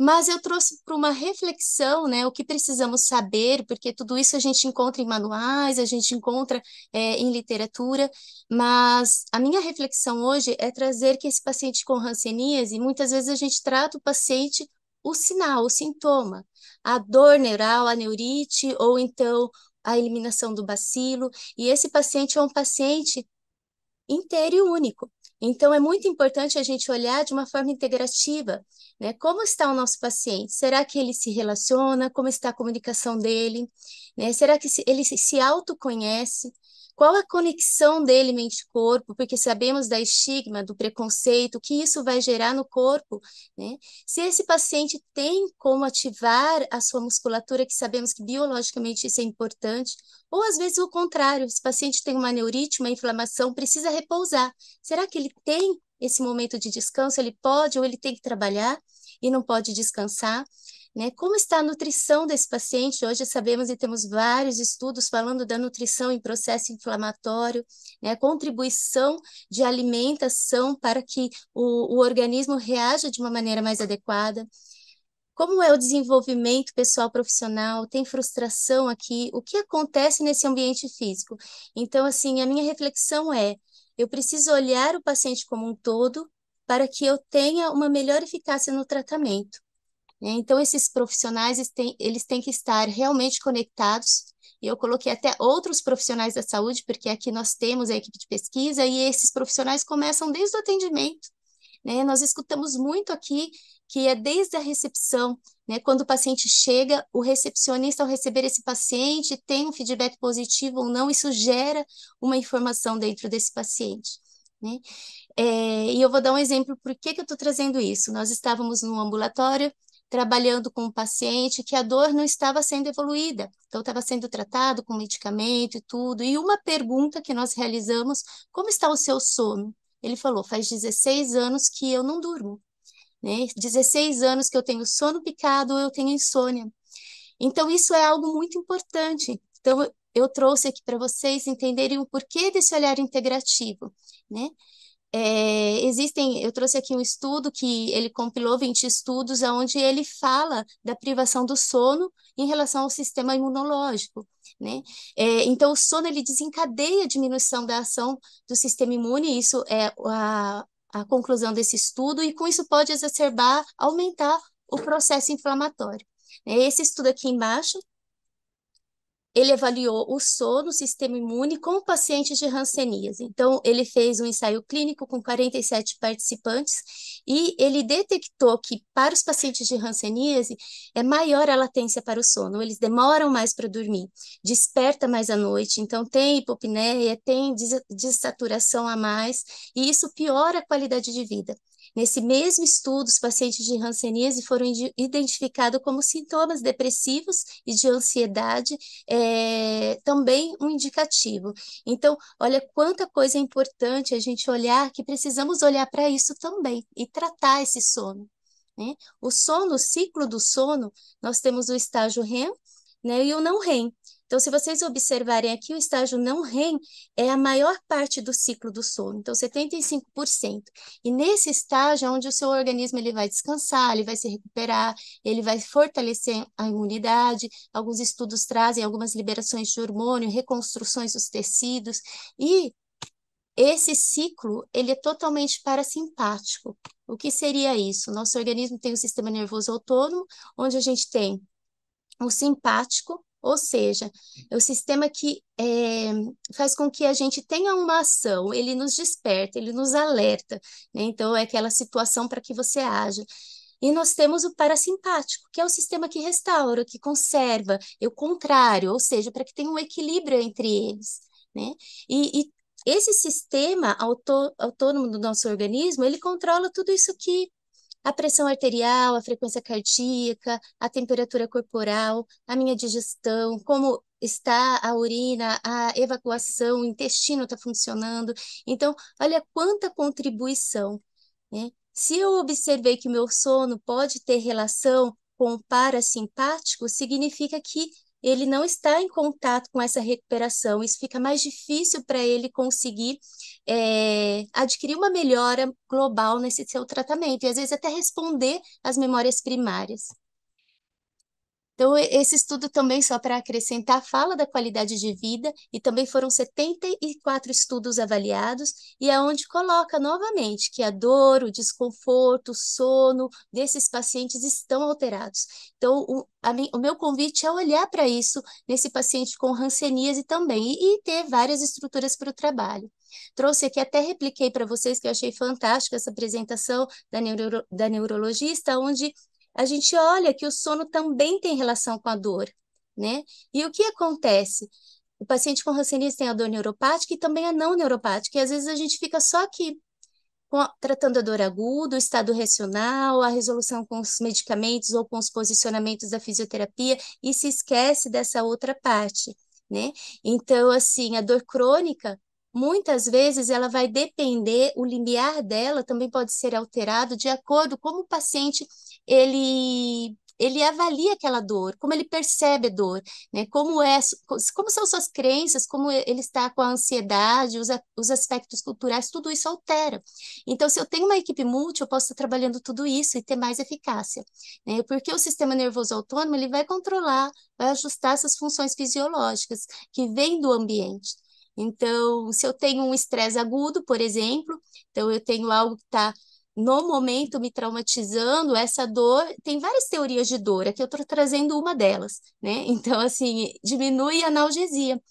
mas eu trouxe para uma reflexão, né, o que precisamos saber, porque tudo isso a gente encontra em manuais, a gente encontra é, em literatura, mas a minha reflexão hoje é trazer que esse paciente com hanseníase, muitas vezes a gente trata o paciente o sinal, o sintoma, a dor neural, a neurite, ou então a eliminação do bacilo, e esse paciente é um paciente inteiro e único. Então, é muito importante a gente olhar de uma forma integrativa, né? Como está o nosso paciente? Será que ele se relaciona? Como está a comunicação dele? Né? Será que ele se autoconhece? Qual a conexão dele mente-corpo? Porque sabemos da estigma, do preconceito, que isso vai gerar no corpo, né? Se esse paciente tem como ativar a sua musculatura, que sabemos que biologicamente isso é importante, ou às vezes o contrário, se o paciente tem uma neurite, uma inflamação, precisa repousar. Será que ele ele tem esse momento de descanso, ele pode ou ele tem que trabalhar e não pode descansar. Né? Como está a nutrição desse paciente? Hoje sabemos e temos vários estudos falando da nutrição em processo inflamatório, né? contribuição de alimentação para que o, o organismo reaja de uma maneira mais adequada. Como é o desenvolvimento pessoal profissional? Tem frustração aqui? O que acontece nesse ambiente físico? Então, assim, a minha reflexão é: eu preciso olhar o paciente como um todo para que eu tenha uma melhor eficácia no tratamento. Né? Então, esses profissionais, eles têm, eles têm que estar realmente conectados e eu coloquei até outros profissionais da saúde, porque aqui nós temos a equipe de pesquisa e esses profissionais começam desde o atendimento. Né? Nós escutamos muito aqui que é desde a recepção, né? Quando o paciente chega, o recepcionista, ao receber esse paciente, tem um feedback positivo ou não, isso gera uma informação dentro desse paciente. Né? É, e eu vou dar um exemplo por que, que eu estou trazendo isso. Nós estávamos no ambulatório trabalhando com um paciente que a dor não estava sendo evoluída, então estava sendo tratado com medicamento e tudo. E uma pergunta que nós realizamos: como está o seu sono? Ele falou: faz 16 anos que eu não durmo. Né? 16 anos que eu tenho sono picado, eu tenho insônia. Então, isso é algo muito importante. Então, eu trouxe aqui para vocês entenderem o porquê desse olhar integrativo, né? É, existem, eu trouxe aqui um estudo que ele compilou 20 estudos, onde ele fala da privação do sono em relação ao sistema imunológico. Né? É, então, o sono ele desencadeia a diminuição da ação do sistema imune, isso é a, a conclusão desse estudo, e com isso pode exacerbar, aumentar o processo inflamatório. É esse estudo aqui embaixo ele avaliou o sono, o sistema imune com pacientes de Hanseníase. Então, ele fez um ensaio clínico com 47 participantes e ele detectou que para os pacientes de Hanseníase é maior a latência para o sono, eles demoram mais para dormir, desperta mais à noite, então tem hipopneia, tem desaturação a mais e isso piora a qualidade de vida. Nesse mesmo estudo, os pacientes de Hanseníase foram identificados como sintomas depressivos e de ansiedade, é, também um indicativo. Então, olha quanta coisa é importante a gente olhar, que precisamos olhar para isso também e tratar esse sono. Né? O sono, o ciclo do sono, nós temos o estágio REM né, e o não REM. Então, se vocês observarem aqui, o estágio não REM é a maior parte do ciclo do sono, então 75%. E nesse estágio é onde o seu organismo ele vai descansar, ele vai se recuperar, ele vai fortalecer a imunidade. Alguns estudos trazem algumas liberações de hormônio, reconstruções dos tecidos e esse ciclo ele é totalmente parasimpático. O que seria isso? Nosso organismo tem o um sistema nervoso autônomo, onde a gente tem o simpático, ou seja, é o sistema que é, faz com que a gente tenha uma ação, ele nos desperta, ele nos alerta, né? Então, é aquela situação para que você haja. E nós temos o parasimpático, que é o sistema que restaura, que conserva, é o contrário, ou seja, para que tenha um equilíbrio entre eles. Né? E, e esse sistema autônomo do nosso organismo, ele controla tudo isso que a pressão arterial, a frequência cardíaca, a temperatura corporal, a minha digestão, como está a urina, a evacuação, o intestino está funcionando. Então, olha quanta contribuição. Né? Se eu observei que o meu sono pode ter relação com o parasimpático, significa que ele não está em contato com essa recuperação, isso fica mais difícil para ele conseguir é, adquirir uma melhora global nesse seu tratamento, e às vezes até responder às memórias primárias. Então, esse estudo também, só para acrescentar, fala da qualidade de vida e também foram 74 estudos avaliados e é onde coloca novamente que a dor, o desconforto, o sono desses pacientes estão alterados. Então, o, o meu convite é olhar para isso nesse paciente com hanseníase também e, e ter várias estruturas para o trabalho. Trouxe aqui, até repliquei para vocês, que eu achei fantástica essa apresentação da, neuro, da neurologista, onde a gente olha que o sono também tem relação com a dor, né? E o que acontece? O paciente com Hanseníase tem a dor neuropática e também a não neuropática, e às vezes a gente fica só aqui tratando a dor aguda, o estado racional, a resolução com os medicamentos ou com os posicionamentos da fisioterapia e se esquece dessa outra parte, né? Então, assim, a dor crônica, Muitas vezes ela vai depender, o limiar dela também pode ser alterado de acordo com como o paciente ele ele avalia aquela dor, como ele percebe a dor, né? Como é, como são suas crenças, como ele está com a ansiedade, os, os aspectos culturais, tudo isso altera. Então, se eu tenho uma equipe multi, eu posso estar trabalhando tudo isso e ter mais eficácia, né? Porque o sistema nervoso autônomo ele vai controlar, vai ajustar essas funções fisiológicas que vêm do ambiente. Então, se eu tenho um estresse agudo, por exemplo, então eu tenho algo que está no momento me traumatizando, essa dor, tem várias teorias de dor, aqui eu estou trazendo uma delas, né? [laughs] Então, assim, diminui a analgesia.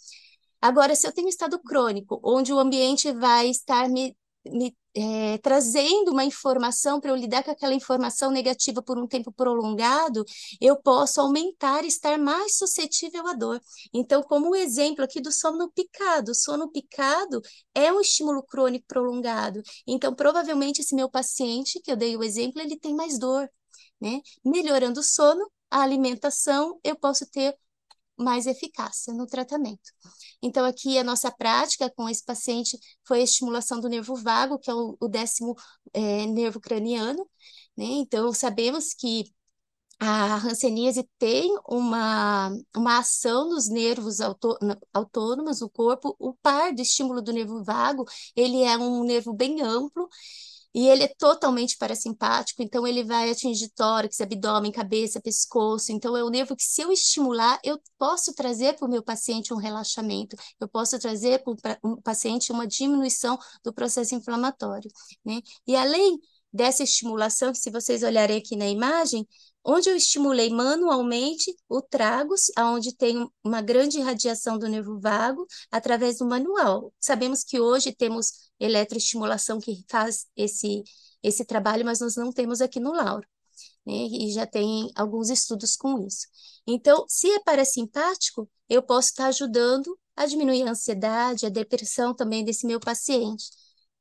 Agora, se eu tenho estado crônico, onde o ambiente vai estar me me é, trazendo uma informação para eu lidar com aquela informação negativa por um tempo prolongado, eu posso aumentar e estar mais suscetível à dor. Então, como o um exemplo aqui do sono picado, o sono picado é um estímulo crônico prolongado. Então, provavelmente esse meu paciente, que eu dei o exemplo, ele tem mais dor, né? Melhorando o sono, a alimentação, eu posso ter mais eficácia no tratamento. Então, aqui a nossa prática com esse paciente foi a estimulação do nervo vago, que é o, o décimo é, nervo craniano. Né? Então, sabemos que a hanseníase tem uma, uma ação nos nervos auto, autônomos O corpo, o par do estímulo do nervo vago, ele é um nervo bem amplo, e ele é totalmente parasimpático, então ele vai atingir tórax, abdômen, cabeça, pescoço. Então é um nervo que, se eu estimular, eu posso trazer para o meu paciente um relaxamento, eu posso trazer para o paciente uma diminuição do processo inflamatório. Né? E além dessa estimulação, que se vocês olharem aqui na imagem, onde eu estimulei manualmente o tragos, aonde tem uma grande irradiação do nervo vago, através do manual. Sabemos que hoje temos eletroestimulação que faz esse, esse trabalho, mas nós não temos aqui no Lauro. Né? E já tem alguns estudos com isso. Então, se é parasimpático, eu posso estar ajudando a diminuir a ansiedade, a depressão também desse meu paciente.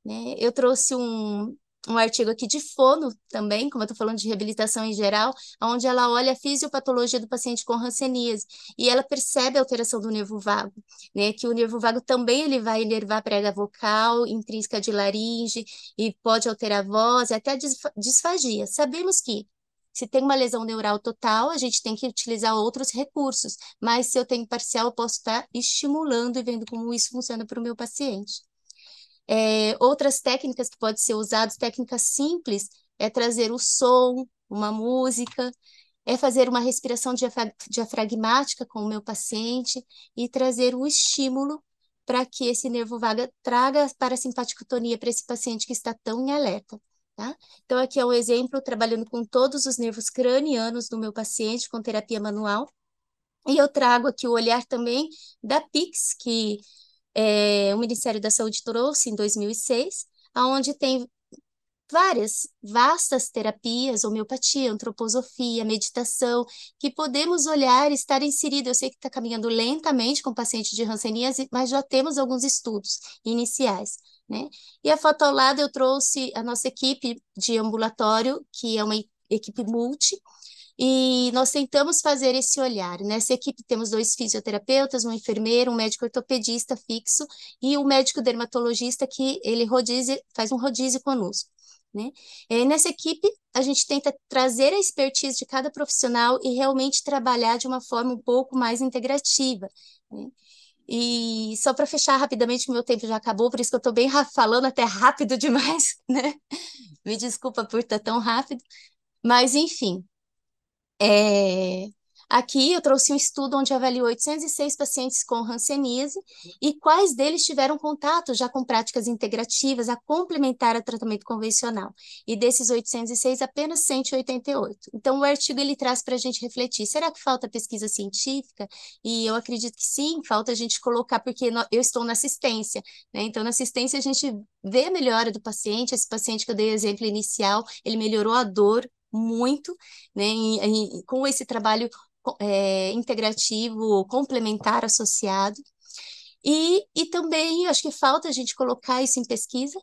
Né? Eu trouxe um, um artigo aqui de fono também, como eu estou falando de reabilitação em geral, onde ela olha a fisiopatologia do paciente com hanseníase e ela percebe a alteração do nervo vago, né? Que o nervo vago também ele vai inervar prega vocal, intrínseca de laringe e pode alterar a voz, até a disfagia. Sabemos que se tem uma lesão neural total, a gente tem que utilizar outros recursos, mas se eu tenho parcial, eu posso estar tá estimulando e vendo como isso funciona para o meu paciente. É, outras técnicas que podem ser usadas, técnicas simples, é trazer o som, uma música, é fazer uma respiração diafragmática com o meu paciente e trazer um estímulo para que esse nervo vaga traga para a simpaticotonia para esse paciente que está tão em alerta. Tá? Então, aqui é um exemplo, trabalhando com todos os nervos cranianos do meu paciente, com terapia manual. E eu trago aqui o olhar também da PIX, que é, o Ministério da Saúde trouxe em 2006, onde tem várias vastas terapias, homeopatia, antroposofia, meditação, que podemos olhar e estar inserido. Eu sei que está caminhando lentamente com paciente de Hanseníase, mas já temos alguns estudos iniciais. Né? E a foto ao lado eu trouxe a nossa equipe de ambulatório, que é uma equipe multi, e nós tentamos fazer esse olhar. Nessa né? equipe temos dois fisioterapeutas, um enfermeiro, um médico ortopedista fixo e um médico dermatologista que ele rodízio, faz um rodízio conosco. Né? E nessa equipe, a gente tenta trazer a expertise de cada profissional e realmente trabalhar de uma forma um pouco mais integrativa. Né? E só para fechar rapidamente, o meu tempo já acabou, por isso que eu estou bem falando até rápido [laughs] demais, né? Me desculpa por estar tá tão rápido. Mas, enfim, é, Aqui eu trouxe um estudo onde avaliou 806 pacientes com Hanseníase e quais deles tiveram contato já com práticas integrativas a complementar o tratamento convencional. E desses 806, apenas 188. Então, o artigo ele traz para a gente refletir: será que falta pesquisa científica? E eu acredito que sim, falta a gente colocar, porque eu estou na assistência, né? Então, na assistência, a gente vê a melhora do paciente. Esse paciente que eu dei exemplo inicial, ele melhorou a dor, muito, né? com esse trabalho é, integrativo, complementar, associado. E, e também, acho que falta a gente colocar isso em pesquisa,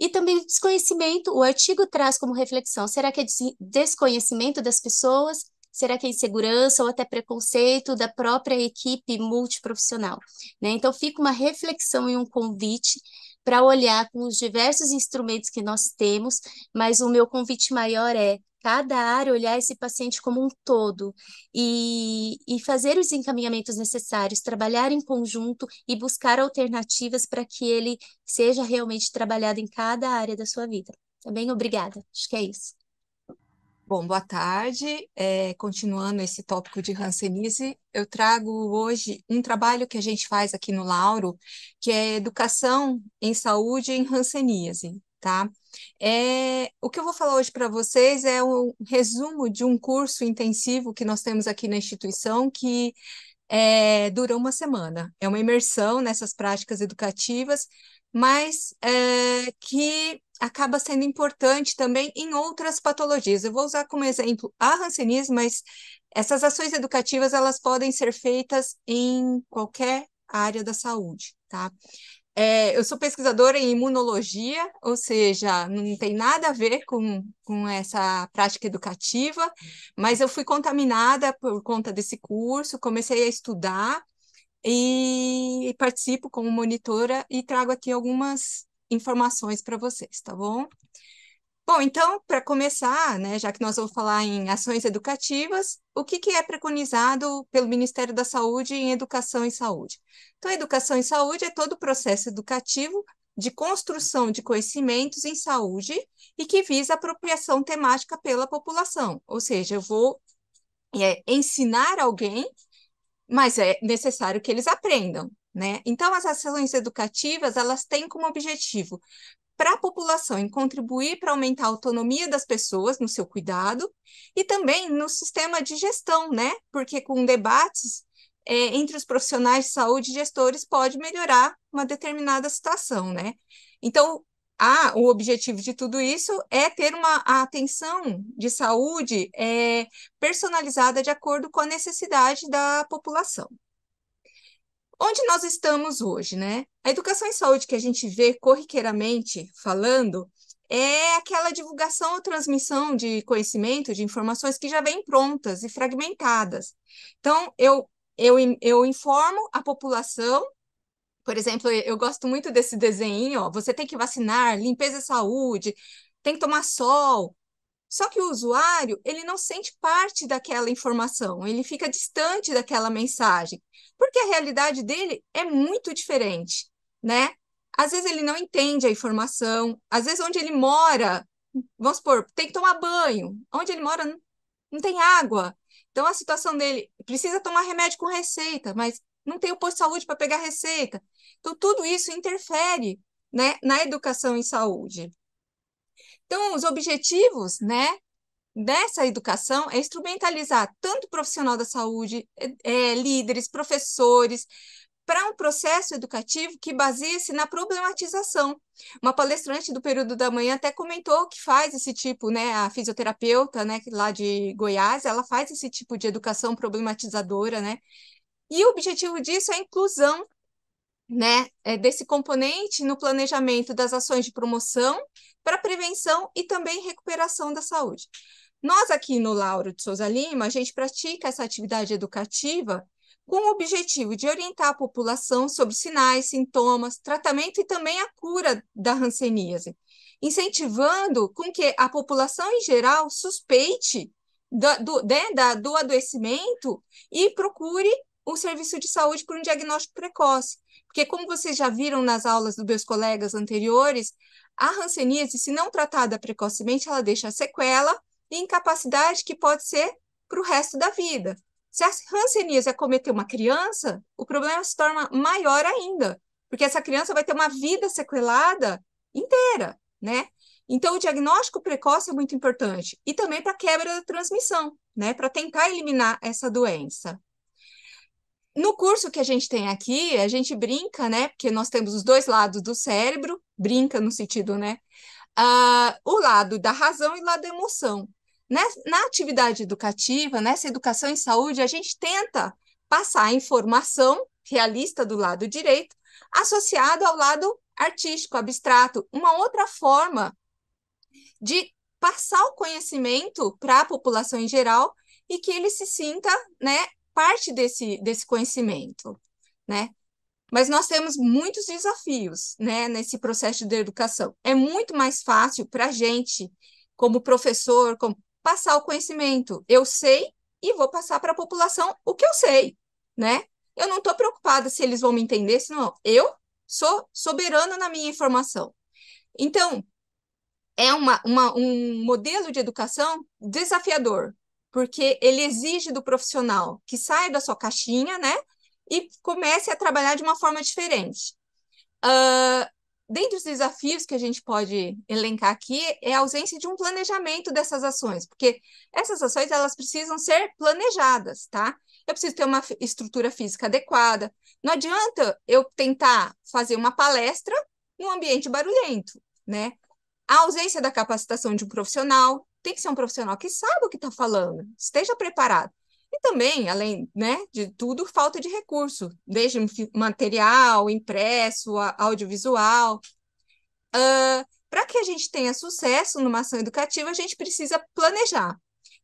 e também desconhecimento, o artigo traz como reflexão: será que é desconhecimento das pessoas? Será que é insegurança ou até preconceito da própria equipe multiprofissional? Né? Então, fica uma reflexão e um convite para olhar com os diversos instrumentos que nós temos, mas o meu convite maior é cada área olhar esse paciente como um todo e, e fazer os encaminhamentos necessários, trabalhar em conjunto e buscar alternativas para que ele seja realmente trabalhado em cada área da sua vida. Tá bem? Obrigada. Acho que é isso. Bom, boa tarde. É, continuando esse tópico de Hansenise, eu trago hoje um trabalho que a gente faz aqui no Lauro, que é Educação em Saúde em Hanseníase tá? É, o que eu vou falar hoje para vocês é um resumo de um curso intensivo que nós temos aqui na instituição que é, dura uma semana. É uma imersão nessas práticas educativas, mas é, que acaba sendo importante também em outras patologias. Eu vou usar como exemplo a Hanseníase, mas essas ações educativas elas podem ser feitas em qualquer área da saúde, tá? É, eu sou pesquisadora em imunologia, ou seja, não tem nada a ver com, com essa prática educativa, mas eu fui contaminada por conta desse curso, comecei a estudar e participo como monitora e trago aqui algumas informações para vocês, tá bom? Bom, então, para começar, né, já que nós vamos falar em ações educativas, o que, que é preconizado pelo Ministério da Saúde em Educação e Saúde? Então, educação e saúde é todo o processo educativo de construção de conhecimentos em saúde e que visa apropriação temática pela população, ou seja, eu vou é, ensinar alguém, mas é necessário que eles aprendam. Né? Então, as ações educativas elas têm como objetivo para a população, em contribuir para aumentar a autonomia das pessoas no seu cuidado e também no sistema de gestão, né? Porque com debates é, entre os profissionais de saúde e gestores pode melhorar uma determinada situação, né? Então, a, o objetivo de tudo isso é ter uma atenção de saúde é, personalizada de acordo com a necessidade da população onde nós estamos hoje, né? A educação em saúde que a gente vê corriqueiramente falando é aquela divulgação ou transmissão de conhecimento, de informações que já vêm prontas e fragmentadas. Então, eu, eu, eu informo a população. Por exemplo, eu gosto muito desse desenho, ó, você tem que vacinar, limpeza e saúde, tem que tomar sol, só que o usuário, ele não sente parte daquela informação, ele fica distante daquela mensagem, porque a realidade dele é muito diferente, né? Às vezes ele não entende a informação, às vezes onde ele mora, vamos supor, tem que tomar banho, onde ele mora não tem água. Então a situação dele precisa tomar remédio com receita, mas não tem o posto de saúde para pegar receita. Então tudo isso interfere, né, na educação em saúde. Então, os objetivos, né, dessa educação é instrumentalizar tanto o profissional da saúde, é, é, líderes, professores, para um processo educativo que baseia-se na problematização. Uma palestrante do período da manhã até comentou que faz esse tipo, né, a fisioterapeuta, né, lá de Goiás, ela faz esse tipo de educação problematizadora, né? E o objetivo disso é a inclusão, né, é, desse componente no planejamento das ações de promoção para prevenção e também recuperação da saúde. Nós aqui no Lauro de Souza Lima, a gente pratica essa atividade educativa com o objetivo de orientar a população sobre sinais, sintomas, tratamento e também a cura da hanseníase, incentivando com que a população em geral suspeite do, do, né, da, do adoecimento e procure um serviço de saúde para um diagnóstico precoce. Porque, como vocês já viram nas aulas dos meus colegas anteriores, a hanseníase, se não tratada precocemente, ela deixa sequela e incapacidade que pode ser para o resto da vida. Se a hanseníase acometer uma criança, o problema se torna maior ainda, porque essa criança vai ter uma vida sequelada inteira, né? Então, o diagnóstico precoce é muito importante e também para quebra da transmissão, né? Para tentar eliminar essa doença. No curso que a gente tem aqui, a gente brinca, né? Porque nós temos os dois lados do cérebro, brinca no sentido, né? Uh, o lado da razão e o lado da emoção. Nessa, né, na atividade educativa, nessa educação em saúde, a gente tenta passar a informação realista do lado direito, associado ao lado artístico, abstrato, uma outra forma de passar o conhecimento para a população em geral e que ele se sinta né, parte desse, desse conhecimento, né? Mas nós temos muitos desafios né, nesse processo de educação. É muito mais fácil para a gente, como professor, como, passar o conhecimento. Eu sei e vou passar para a população o que eu sei, né? Eu não estou preocupada se eles vão me entender, senão eu sou soberana na minha informação. Então, é uma, uma, um modelo de educação desafiador, porque ele exige do profissional que saia da sua caixinha, né? E comece a trabalhar de uma forma diferente. Uh, dentre os desafios que a gente pode elencar aqui é a ausência de um planejamento dessas ações, porque essas ações elas precisam ser planejadas, tá? Eu preciso ter uma estrutura física adequada. Não adianta eu tentar fazer uma palestra num ambiente barulhento, né? A ausência da capacitação de um profissional tem que ser um profissional que saiba o que está falando, esteja preparado. E também, além né, de tudo, falta de recurso, desde material, impresso, audiovisual. Uh, Para que a gente tenha sucesso numa ação educativa, a gente precisa planejar.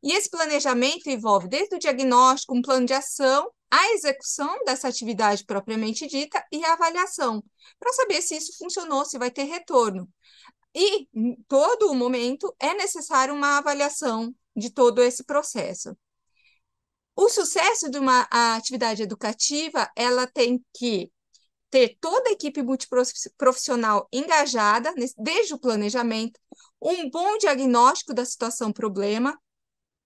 E esse planejamento envolve desde o diagnóstico, um plano de ação, a execução dessa atividade propriamente dita e a avaliação, para saber se isso funcionou, se vai ter retorno. E em todo momento é necessário uma avaliação de todo esse processo. O sucesso de uma atividade educativa, ela tem que ter toda a equipe multiprofissional engajada, desde o planejamento, um bom diagnóstico da situação problema,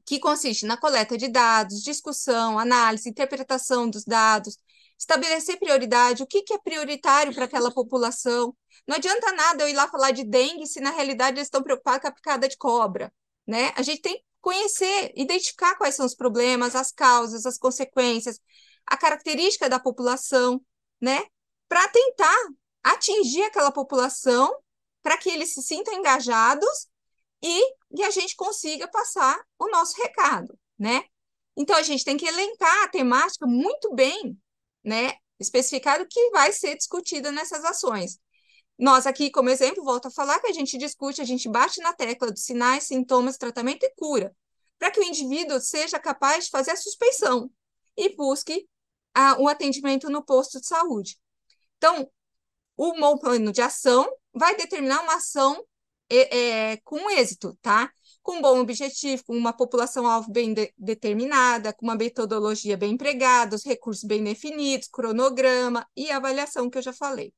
que consiste na coleta de dados, discussão, análise, interpretação dos dados, estabelecer prioridade, o que, que é prioritário para aquela população. Não adianta nada eu ir lá falar de dengue se na realidade eles estão preocupados com a picada de cobra, né? A gente tem que conhecer, identificar quais são os problemas, as causas, as consequências, a característica da população, né? Para tentar atingir aquela população, para que eles se sintam engajados e que a gente consiga passar o nosso recado, né? Então a gente tem que elencar a temática muito bem né, especificado que vai ser discutida nessas ações. Nós aqui, como exemplo, volto a falar que a gente discute, a gente bate na tecla dos sinais, sintomas, tratamento e cura, para que o indivíduo seja capaz de fazer a suspeição e busque a, ah, o atendimento no posto de saúde. Então, o bom plano de ação vai determinar uma ação é, é, com êxito, tá? com um bom objetivo, com uma população-alvo bem de determinada, com uma metodologia bem empregada, os recursos bem definidos, cronograma e avaliação que eu já falei.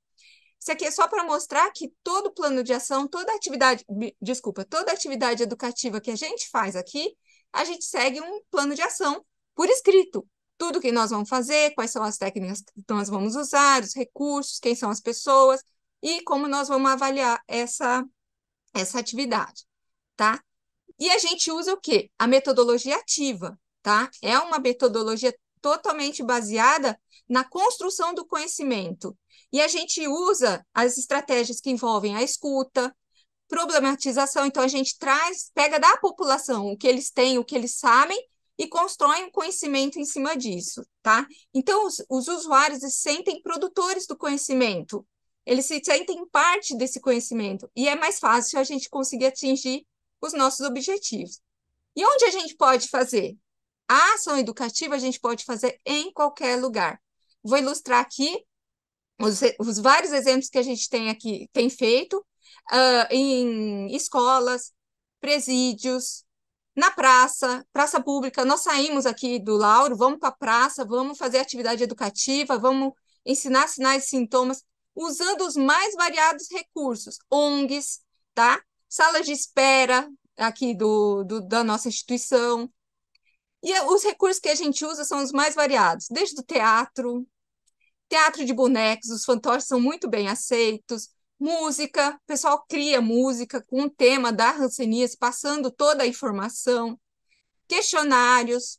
Isso aqui é só para mostrar que todo plano de ação, toda atividade, desculpa, toda atividade educativa que a gente faz aqui, a gente segue um plano de ação por escrito. Tudo que nós vamos fazer, quais são as técnicas que nós vamos usar, os recursos, quem são as pessoas e como nós vamos avaliar essa, essa atividade, tá? E a gente usa o quê? A metodologia ativa, tá? É uma metodologia totalmente baseada na construção do conhecimento. E a gente usa as estratégias que envolvem a escuta, problematização, então a gente traz, pega da população o que eles têm, o que eles sabem e constrói um conhecimento em cima disso, tá? Então os, os usuários se sentem produtores do conhecimento, eles se sentem parte desse conhecimento e é mais fácil a gente conseguir atingir os nossos objetivos. E onde a gente pode fazer? A ação educativa a gente pode fazer em qualquer lugar. Vou ilustrar aqui os, os vários exemplos que a gente tem aqui, tem feito uh, em escolas, presídios, na praça, praça pública. Nós saímos aqui do Lauro, vamos para a praça, vamos fazer atividade educativa, vamos ensinar sinais e sintomas, usando os mais variados recursos, ONGs, tá? salas de espera aqui do, do, da nossa instituição. E é, os recursos que a gente usa são os mais variados, desde o teatro, teatro de bonecos, os fantoches são muito bem aceitos, música, o pessoal cria música com o tema da Hansenias, passando toda a informação, questionários,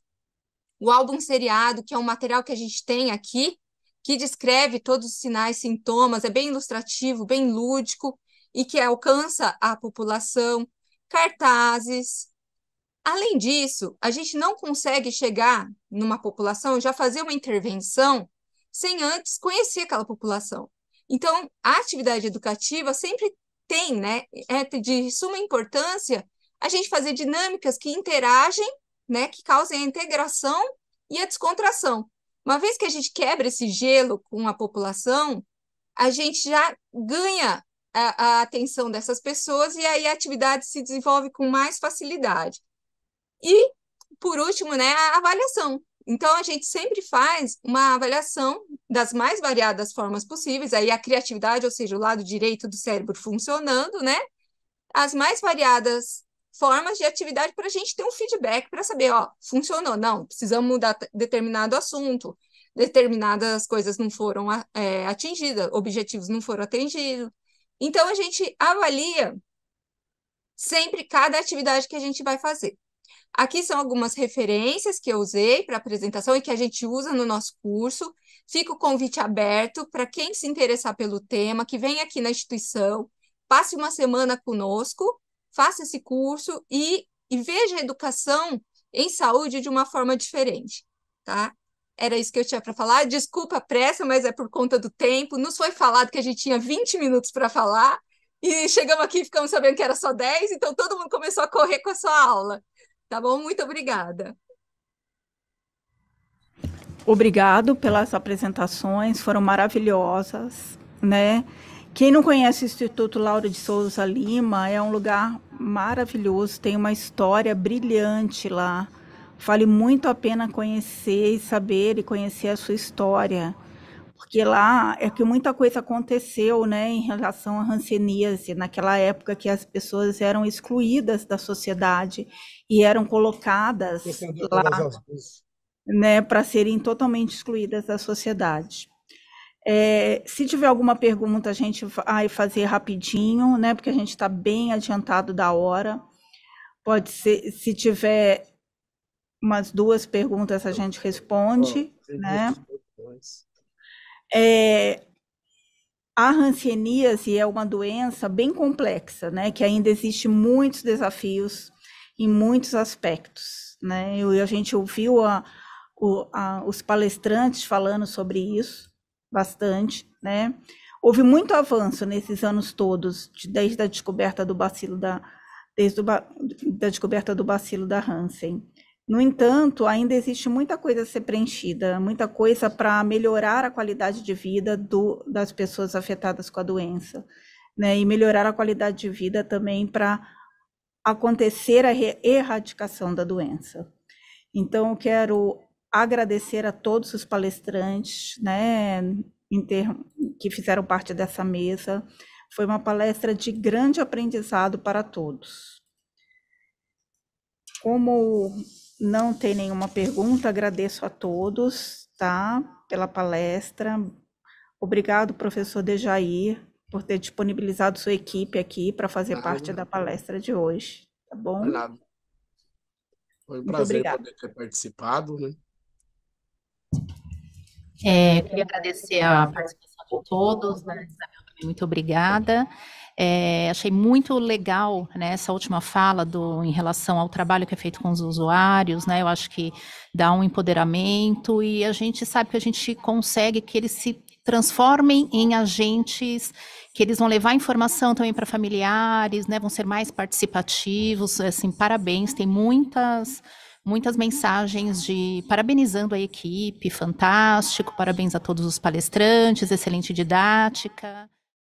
o álbum seriado, que é um material que a gente tem aqui, que descreve todos os sinais, sintomas, é bem ilustrativo, bem lúdico, e que alcança a população, cartazes. Além disso, a gente não consegue chegar numa população, já fazer uma intervenção, sem antes conhecer aquela população. Então, a atividade educativa sempre tem, né, é de suma importância a gente fazer dinâmicas que interagem, né, que causem a integração e a descontração. Uma vez que a gente quebra esse gelo com a população, a gente já ganha a, a atenção dessas pessoas e aí a atividade se desenvolve com mais facilidade. E, por último, né, a avaliação. Então, a gente sempre faz uma avaliação das mais variadas formas possíveis, aí a criatividade, ou seja, o lado direito do cérebro funcionando, né? As mais variadas formas de atividade para a gente ter um feedback para saber, ó, funcionou, não, precisamos mudar determinado assunto, determinadas coisas não foram é, atingidas, objetivos não foram atingidos, então, a gente avalia sempre cada atividade que a gente vai fazer. Aqui são algumas referências que eu usei para apresentação e que a gente usa no nosso curso. Fica o convite aberto para quem se interessar pelo tema, que venha aqui na instituição, passe uma semana conosco, faça esse curso e, e veja a educação em saúde de uma forma diferente, tá? Era isso que eu tinha para falar. Desculpa a pressa, mas é por conta do tempo. Nos foi falado que a gente tinha 20 minutos para falar. E chegamos aqui e ficamos sabendo que era só 10, então todo mundo começou a correr com a sua aula. Tá bom? Muito obrigada. Obrigado pelas apresentações, foram maravilhosas, né? Quem não conhece o Instituto Laura de Souza Lima, é um lugar maravilhoso, tem uma história brilhante lá. Vale muito a pena conhecer e saber e conhecer a sua história, porque lá é que muita coisa aconteceu, né, em relação à ranceníase, naquela época que as pessoas eram excluídas da sociedade e eram colocadas lá, né, para serem totalmente excluídas da sociedade. É, se tiver alguma pergunta, a gente vai fazer rapidinho, né? Porque a gente está bem adiantado da hora. Pode ser, se tiver umas duas perguntas a gente responde, Bom, né? É, a hanseníase é uma doença bem complexa, né? Que ainda existe muitos desafios em muitos aspectos, né? E a gente ouviu a, o, a, os palestrantes falando sobre isso bastante, né? Houve muito avanço nesses anos todos, desde a descoberta do bacilo da desde o, da descoberta do bacilo da Hansen. No entanto, ainda existe muita coisa a ser preenchida, muita coisa para melhorar a qualidade de vida do, das pessoas afetadas com a doença, né? E melhorar a qualidade de vida também para acontecer a erradicação da doença. Então, quero agradecer a todos os palestrantes, né, termo, que fizeram parte dessa mesa. Foi uma palestra de grande aprendizado para todos. Como não tem nenhuma pergunta, agradeço a todos, tá? Pela palestra. Obrigado, professor Dejair, por ter disponibilizado sua equipe aqui para fazer parte da palestra de hoje, tá bom? Nada. Foi um prazer poder ter participado, né? É, queria agradecer a participação de todos, né? Muito obrigada. É, achei muito legal né, essa última fala do, em relação ao trabalho que é feito com os usuários, né? Eu acho que dá um empoderamento e a gente sabe que a gente consegue que eles se transformem em agentes que eles vão levar informação também para familiares, né? Vão ser mais participativos, assim, parabéns. Tem muitas muitas mensagens de parabenizando a equipe, fantástico, parabéns a todos os palestrantes, excelente didática.